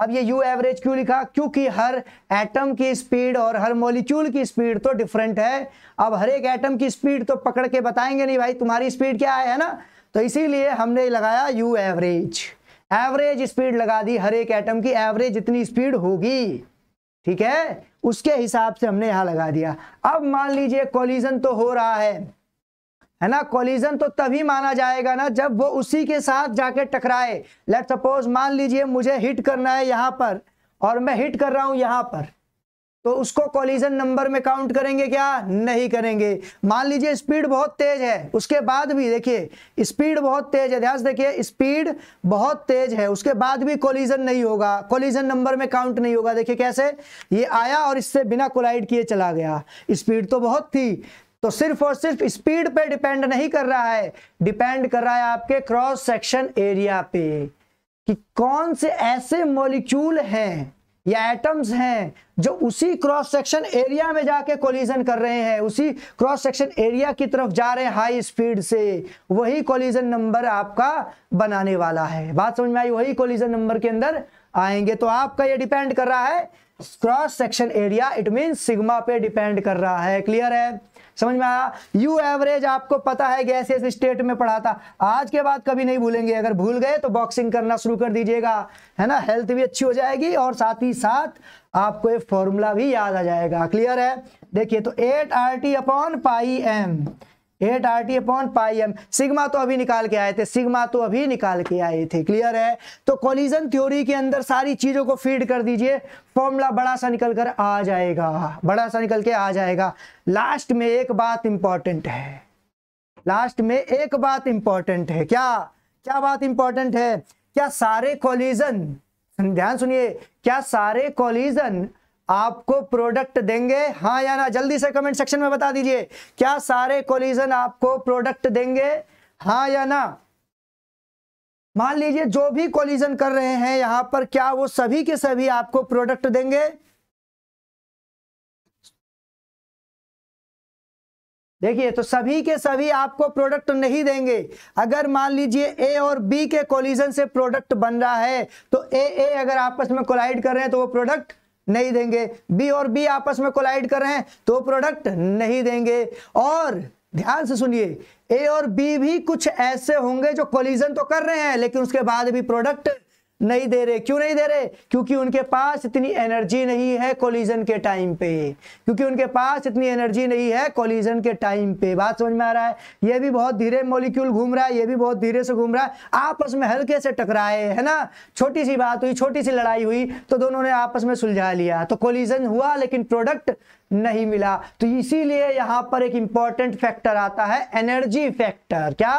अब ये यू एवरेज क्यों लिखा क्योंकि हर एटम की स्पीड और हर मॉलिक्यूल की स्पीड तो डिफरेंट है अब हर एक एटम की स्पीड तो पकड़ के बताएंगे नहीं भाई तुम्हारी स्पीड क्या है ना तो इसीलिए हमने लगाया यू एवरेज एवरेज स्पीड लगा दी हर एक एटम की एवरेज इतनी स्पीड होगी ठीक है उसके हिसाब से हमने यहां लगा दिया अब मान लीजिए कॉलिजन तो हो रहा है है ना कोलिजन तो तभी माना जाएगा ना जब वो उसी के साथ जाके टकराए लेट सपोज मान लीजिए मुझे हिट करना है यहाँ पर और मैं हिट कर रहा हूं यहाँ पर तो उसको कॉलिजन नंबर में काउंट करेंगे क्या नहीं करेंगे मान लीजिए स्पीड बहुत तेज है उसके बाद भी देखिए स्पीड बहुत तेज है ध्यान देखिए स्पीड बहुत तेज है उसके बाद भी कोलिजन नहीं होगा कोलिजन नंबर में काउंट नहीं होगा देखिए कैसे ये आया और इससे बिना कोलाइड किए चला गया स्पीड तो बहुत थी तो सिर्फ और सिर्फ स्पीड पे डिपेंड नहीं कर रहा है डिपेंड कर रहा है आपके क्रॉस सेक्शन एरिया पे कि कौन से ऐसे मॉलिक्यूल हैं या एटम्स हैं जो उसी क्रॉस सेक्शन एरिया में जाके कोलिजन कर रहे हैं उसी क्रॉस सेक्शन एरिया की तरफ जा रहे हैं हाई स्पीड से वही कोलिजन नंबर आपका बनाने वाला है बात समझ में आई वही कोलिजन नंबर के अंदर आएंगे तो आपका ये डिपेंड कर रहा है cross section area it mean sigma पे डिपेंड कर रहा है क्लियर है समझ में आया यू एवरेज आपको पता है गैसेस स्टेट में पढ़ा था आज के बाद कभी नहीं भूलेंगे अगर भूल गए तो बॉक्सिंग करना शुरू कर दीजिएगा है ना हेल्थ भी अच्छी हो जाएगी और साथ ही साथ आपको ये फॉर्मूला भी याद आ जाएगा क्लियर है देखिए तो eight R T upon pi M eight R T upon pi M sigma तो अभी निकाल के आए थे सिग्मा तो अभी निकाल के आए थे क्लियर है तो कोलिजन थ्योरी के अंदर सारी चीजों को फीड कर दीजिए फॉर्मूला बड़ा सा निकल कर आ जाएगा बड़ा सा निकल के आ जाएगा लास्ट में एक बात इंपॉर्टेंट है लास्ट में एक बात इंपॉर्टेंट है क्या क्या बात इंपॉर्टेंट है क्या सारे कोलिजन ध्यान सुनिए क्या सारे कोलिजन आपको प्रोडक्ट देंगे हाँ या ना जल्दी से कमेंट सेक्शन में बता दीजिए क्या सारे कोलिजन आपको प्रोडक्ट देंगे हाँ या ना मान लीजिए जो भी कोलिजन कर रहे हैं यहां पर क्या वो सभी के सभी आपको प्रोडक्ट देंगे देखिए तो सभी के सभी आपको प्रोडक्ट नहीं देंगे अगर मान लीजिए ए और बी के कोलिजन से प्रोडक्ट बन रहा है तो ए ए अगर आपस में कोलाइड कर रहे हैं तो वो प्रोडक्ट नहीं देंगे बी और बी आपस में कोलाइड कर रहे हैं तो प्रोडक्ट नहीं देंगे और ध्यान से सुनिए ए और बी भी कुछ ऐसे होंगे जो कोलिजन तो कर रहे हैं लेकिन उसके बाद भी प्रोडक्ट नहीं दे रहे क्यों नहीं दे रहे क्योंकि उनके पास इतनी एनर्जी नहीं है कोलिजन के टाइम पे क्योंकि उनके पास इतनी एनर्जी नहीं है कोलिजन के टाइम पे बात समझ में आ रहा है ये भी बहुत धीरे मोलिक्यूल घूम रहा है ये भी बहुत धीरे से घूम रहा है आपस में हल्के से टकराए है ना छोटी सी बात हुई छोटी सी लड़ाई हुई तो दोनों ने आपस में सुलझा लिया तो कोलिजन हुआ लेकिन प्रोडक्ट नहीं मिला तो इसीलिए यहाँ पर एक इंपॉर्टेंट फैक्टर आता है एनर्जी फैक्टर क्या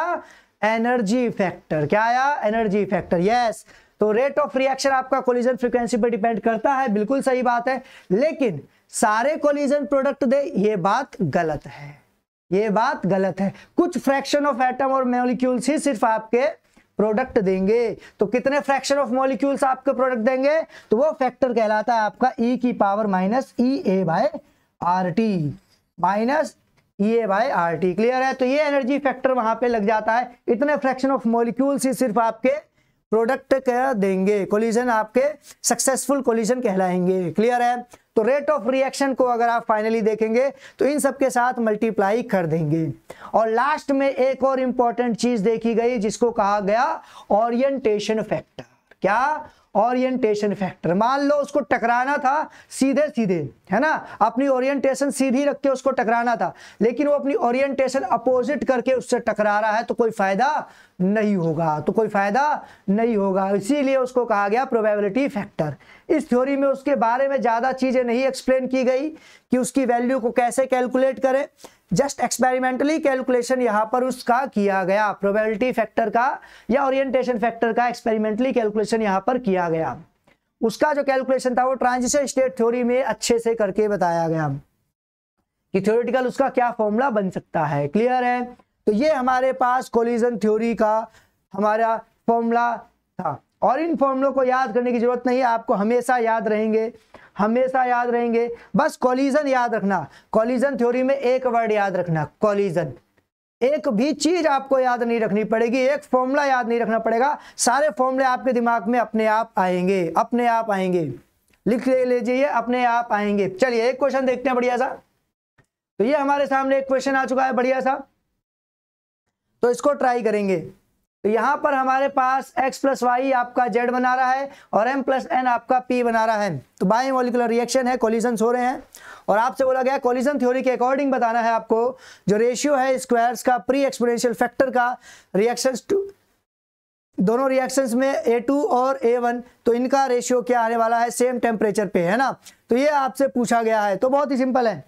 एनर्जी फैक्टर क्या आया एनर्जी फैक्टर यस yes. तो रेट ऑफ रिएक्शन आपका कोलिजन फ्रीक्वेंसी पर डिपेंड करता है बिल्कुल सही बात है लेकिन सारे कोलिजन प्रोडक्ट दे ये बात गलत है ये बात गलत है कुछ फ्रैक्शन ऑफ एटम और मोलिक्यूल्स ही सिर्फ आपके प्रोडक्ट देंगे तो कितने फ्रैक्शन ऑफ मोलिक्यूल्स आपके प्रोडक्ट देंगे तो वो फैक्टर कहलाता है आपका ई e की power minus E A by R T minus E A by R T clear है तो ये एनर्जी फैक्टर वहां पे लग जाता है इतने फ्रैक्शन ऑफ मोलिक्यूल्स ही सिर्फ आपके प्रोडक्ट कह देंगे कोलिजन आपके सक्सेसफुल कोलिजन कहलाएंगे क्लियर है तो रेट ऑफ रिएक्शन को अगर आप फाइनली देखेंगे तो इन सब के साथ मल्टीप्लाई कर देंगे और लास्ट में एक और इंपॉर्टेंट चीज देखी गई जिसको कहा गया ओरिएंटेशन फैक्टर क्या ओरिएंटेशन फैक्टर मान लो उसको टकराना था सीधे सीधे है ना अपनी ओरिएंटेशन सीधी रख के उसको टकराना था लेकिन वो अपनी ओरिएंटेशन अपोजिट करके उससे टकरा रहा है तो कोई फायदा नहीं होगा तो कोई फायदा नहीं होगा इसीलिए उसको कहा गया प्रोबेबिलिटी फैक्टर इस थ्योरी में उसके बारे में ज़्यादा चीज़ें नहीं एक्सप्लेन की गई कि उसकी वैल्यू को कैसे कैलकुलेट करें जस्ट एक्सपेरिमेंटली कैलकुलेशन यहां पर उसका किया गया प्रोबेबिलिटी फैक्टर का या ओरिएंटेशन फैक्टर का एक्सपेरिमेंटली कैलकुलेशन यहां पर किया गया उसका जो कैलकुलेशन था वो ट्रांजिशन स्टेट थ्योरी में अच्छे से करके बताया गया कि थ्योरिटिकल उसका क्या फॉर्मूला बन सकता है क्लियर है तो ये हमारे पास कोलिजन थ्योरी का हमारा फॉर्मूला था और इन फॉर्मुलों को याद करने की जरूरत नहीं आपको हमेशा याद रहेंगे हमेशा याद रहेंगे बस कॉलिजन याद रखना कॉलिजन थ्योरी में एक वर्ड याद रखना कॉलिजन एक भी चीज आपको याद नहीं रखनी पड़ेगी एक फॉर्मूला याद नहीं रखना पड़ेगा सारे फॉर्मूले आपके दिमाग में अपने आप आएंगे अपने आप आएंगे लिख ले लीजिए अपने आप आएंगे चलिए एक क्वेश्चन देखते हैं बढ़िया सा तो ये हमारे सामने एक क्वेश्चन आ चुका है बढ़िया सा तो इसको ट्राई करेंगे तो यहां पर हमारे पास x प्लस वाई आपका z बना रहा है और m प्लस एन आपका p बना रहा है तो बाई मोलिकुलर रिएक्शन है कोलिजन हो रहे हैं और आपसे बोला गया कोलिजन थ्योरी के अकॉर्डिंग बताना है आपको जो रेशियो है स्क्वायर्स का प्री एक्सपोनेंशियल फैक्टर का रिएक्शन टू दोनों रिएक्शंस में A2 और A1 तो इनका रेशियो क्या आने वाला है सेम टेम्परेचर पे है ना तो ये आपसे पूछा गया है तो बहुत ही सिंपल है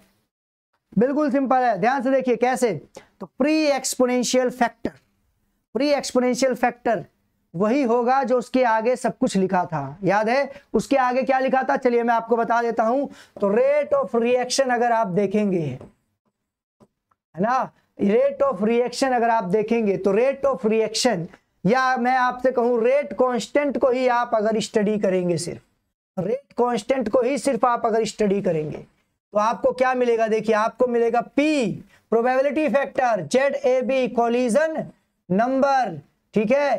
बिल्कुल सिंपल है ध्यान से देखिए कैसे तो pre exponential factor pre exponential factor वही होगा जो उसके आगे सब कुछ लिखा था याद है उसके आगे क्या लिखा था चलिए मैं आपको बता देता हूं तो रेट ऑफ रिएक्शन अगर आप देखेंगे है ना रेट ऑफ रिएक्शन अगर आप देखेंगे तो रेट ऑफ रिएक्शन या मैं आपसे कहूं रेट कांस्टेंट को ही आप अगर स्टडी करेंगे सिर्फ रेट कांस्टेंट को ही सिर्फ आप अगर स्टडी करेंगे तो आपको क्या मिलेगा देखिए आपको मिलेगा P probability factor Z A B collision number ठीक है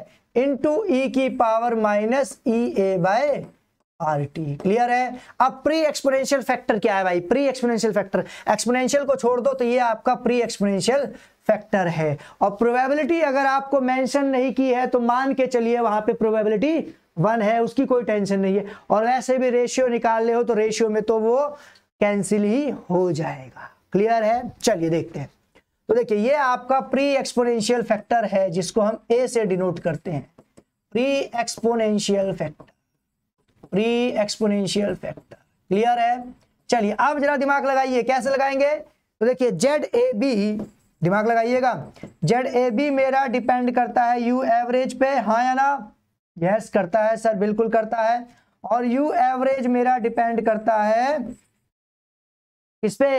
इंटू ई e की power minus E A by R T clear है अब प्री एक्सपोनेंशियल फैक्टर क्या है भाई प्री एक्सपोनेंशियल फैक्टर एक्सपोनेंशियल को छोड़ दो तो ये आपका प्री एक्सपोनेंशियल फैक्टर है और प्रोबेबिलिटी अगर आपको मेंशन नहीं की है तो मान के चलिए वहां पे प्रोबेबिलिटी वन है उसकी कोई टेंशन नहीं है और वैसे भी रेशियो निकाल ले हो तो रेशियो में तो वो कैंसिल ही हो जाएगा क्लियर है चलिए देखते हैं तो देखिए ये आपका प्री एक्सपोनेंशियल फैक्टर है जिसको हम ए से डिनोट करते हैं pre exponential factor pre exponential factor clear है चलिए आप जरा दिमाग लगाइए कैसे लगाएंगे तो देखिए जेड ए बी दिमाग लगाइएगा जेड ए बी मेरा डिपेंड करता है यू एवरेज पे हा या ना यस करता है सर बिल्कुल करता है और यू एवरेज मेरा डिपेंड करता है इस पे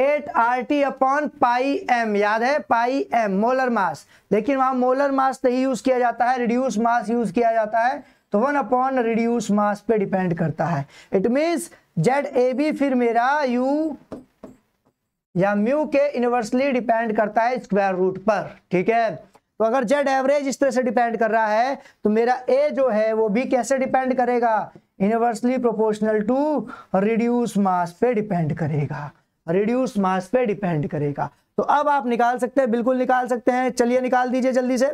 eight R T upon pi M याद है पाई एम मोलर मास लेकिन वहां मोलर मास नहीं यूज किया जाता है रिड्यूस मास यूज किया जाता है तो वन अपॉन रिड्यूस मास पे डिपेंड करता है it means Z A B फिर मेरा यू या म्यू के इनवर्सली डिपेंड करता है स्क्वायर रूट पर ठीक है तो अगर जेड एवरेज इस तरह से डिपेंड कर रहा है तो मेरा ए जो है वो भी कैसे डिपेंड करेगा inversely proportional to reduce mass पे डिपेंड करेगा रिड्यूस मास पे डिपेंड करेगा तो अब आप निकाल सकते हैं बिल्कुल निकाल सकते हैं चलिए निकाल दीजिए जल्दी से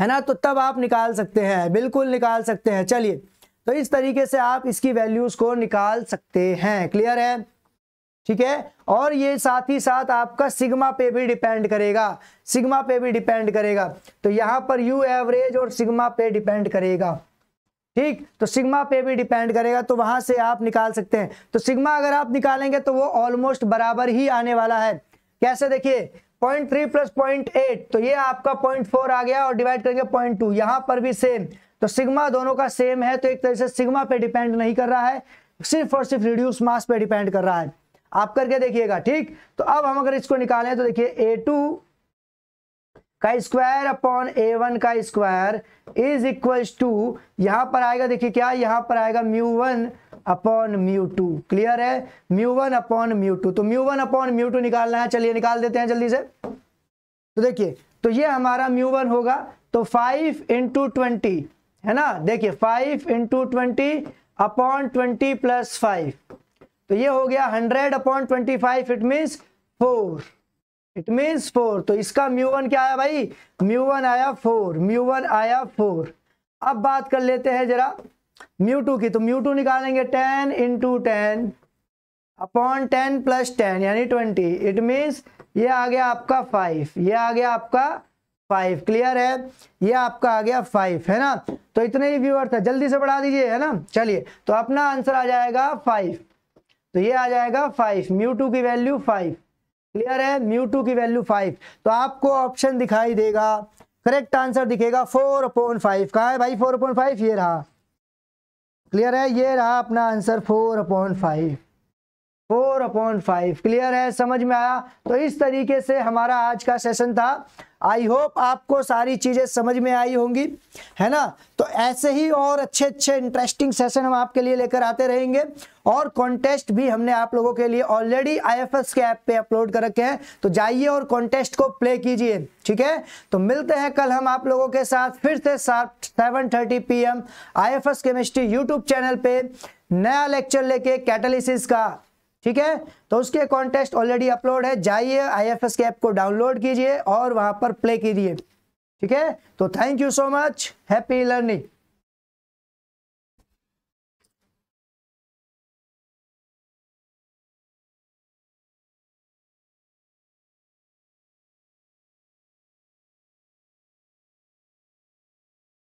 है ना तो तब आप निकाल सकते हैं बिल्कुल निकाल सकते हैं चलिए तो इस तरीके से आप इसकी वैल्यूज को निकाल सकते हैं क्लियर है ठीक है और ये साथ ही साथ आपका सिग्मा पे भी डिपेंड करेगा सिग्मा पे भी डिपेंड करेगा तो यहां पर यू एवरेज और सिग्मा पे डिपेंड करेगा ठीक तो सिग्मा पे भी डिपेंड करेगा तो वहां से आप निकाल सकते हैं तो सिग्मा अगर आप निकालेंगे तो वो ऑलमोस्ट बराबर ही आने वाला है कैसे देखिए point three plus point eight तो ये आपका पॉइंट फोर आ गया और डिवाइड करेंगे पॉइंट टू यहां पर भी सेम तो सिग्मा दोनों का सेम है तो एक तरह से सिग्मा पे डिपेंड नहीं कर रहा है सिर्फ और सिर्फ रिड्यूस मास पे डिपेंड कर रहा है आप करके देखिएगा ठीक तो अब हम अगर इसको निकालें तो देखिए ए टू का स्क्वायर अपॉन ए वन का स्क्वायर इज इक्वल टू यहां पर आएगा देखिए क्या यहां पर आएगा mu one upon mu two clear है mu one upon mu two तो mu one upon mu two निकालना है चलिए निकाल देते हैं जल्दी से तो देखिए तो ये हमारा म्यू वन होगा तो फाइव इंटू ट्वेंटी है ना देखिए five into twenty upon twenty plus five तो ये हो गया hundred upon twenty five it mean four it means four तो इसका म्यू वन क्या आया भाई म्यू वन आया फोर म्यू वन आया फोर अब बात कर लेते हैं जरा म्यू टू की तो म्यू टू निकालेंगे ten into ten upon ten plus ten यानी ट्वेंटी इट मीन्स ये आ गया आपका फाइव ये आ गया आपका फाइव क्लियर है ये आपका आ गया फाइव है ना तो इतने ही व्यूअर्स है जल्दी से बढ़ा दीजिए है ना चलिए तो अपना आंसर आ जाएगा फाइव तो ये आ जाएगा फाइव म्यू टू की वैल्यू फाइव क्लियर है म्यू टू की वैल्यू फाइव तो आपको ऑप्शन दिखाई देगा करेक्ट आंसर दिखेगा फोर अपॉन फाइव कहा है भाई फोर अपॉन फाइव ये रहा क्लियर है ये रहा अपना answer four upon five four upon five clear है समझ में आया तो इस तरीके से हमारा आज का सेशन था आई होप आपको सारी चीज़ें समझ में आई होंगी है ना तो ऐसे ही और अच्छे अच्छे इंटरेस्टिंग सेशन हम आपके लिए लेकर आते रहेंगे और कॉन्टेस्ट भी हमने आप लोगों के लिए ऑलरेडी एस के ऐप पे अपलोड कर रखे हैं तो जाइए और कॉन्टेस्ट को प्ले कीजिए ठीक है तो मिलते हैं कल हम आप लोगों के साथ फिर से seven thirty P M I chemistry YouTube channel पे नया लेक्चर लेके कैटलिसिस का ठीक है तो उसके कॉन्टेस्ट ऑलरेडी अपलोड है जाइए आईएफएस के ऐप को डाउनलोड कीजिए और वहां पर प्ले कीजिए ठीक है तो thank you so much happy learning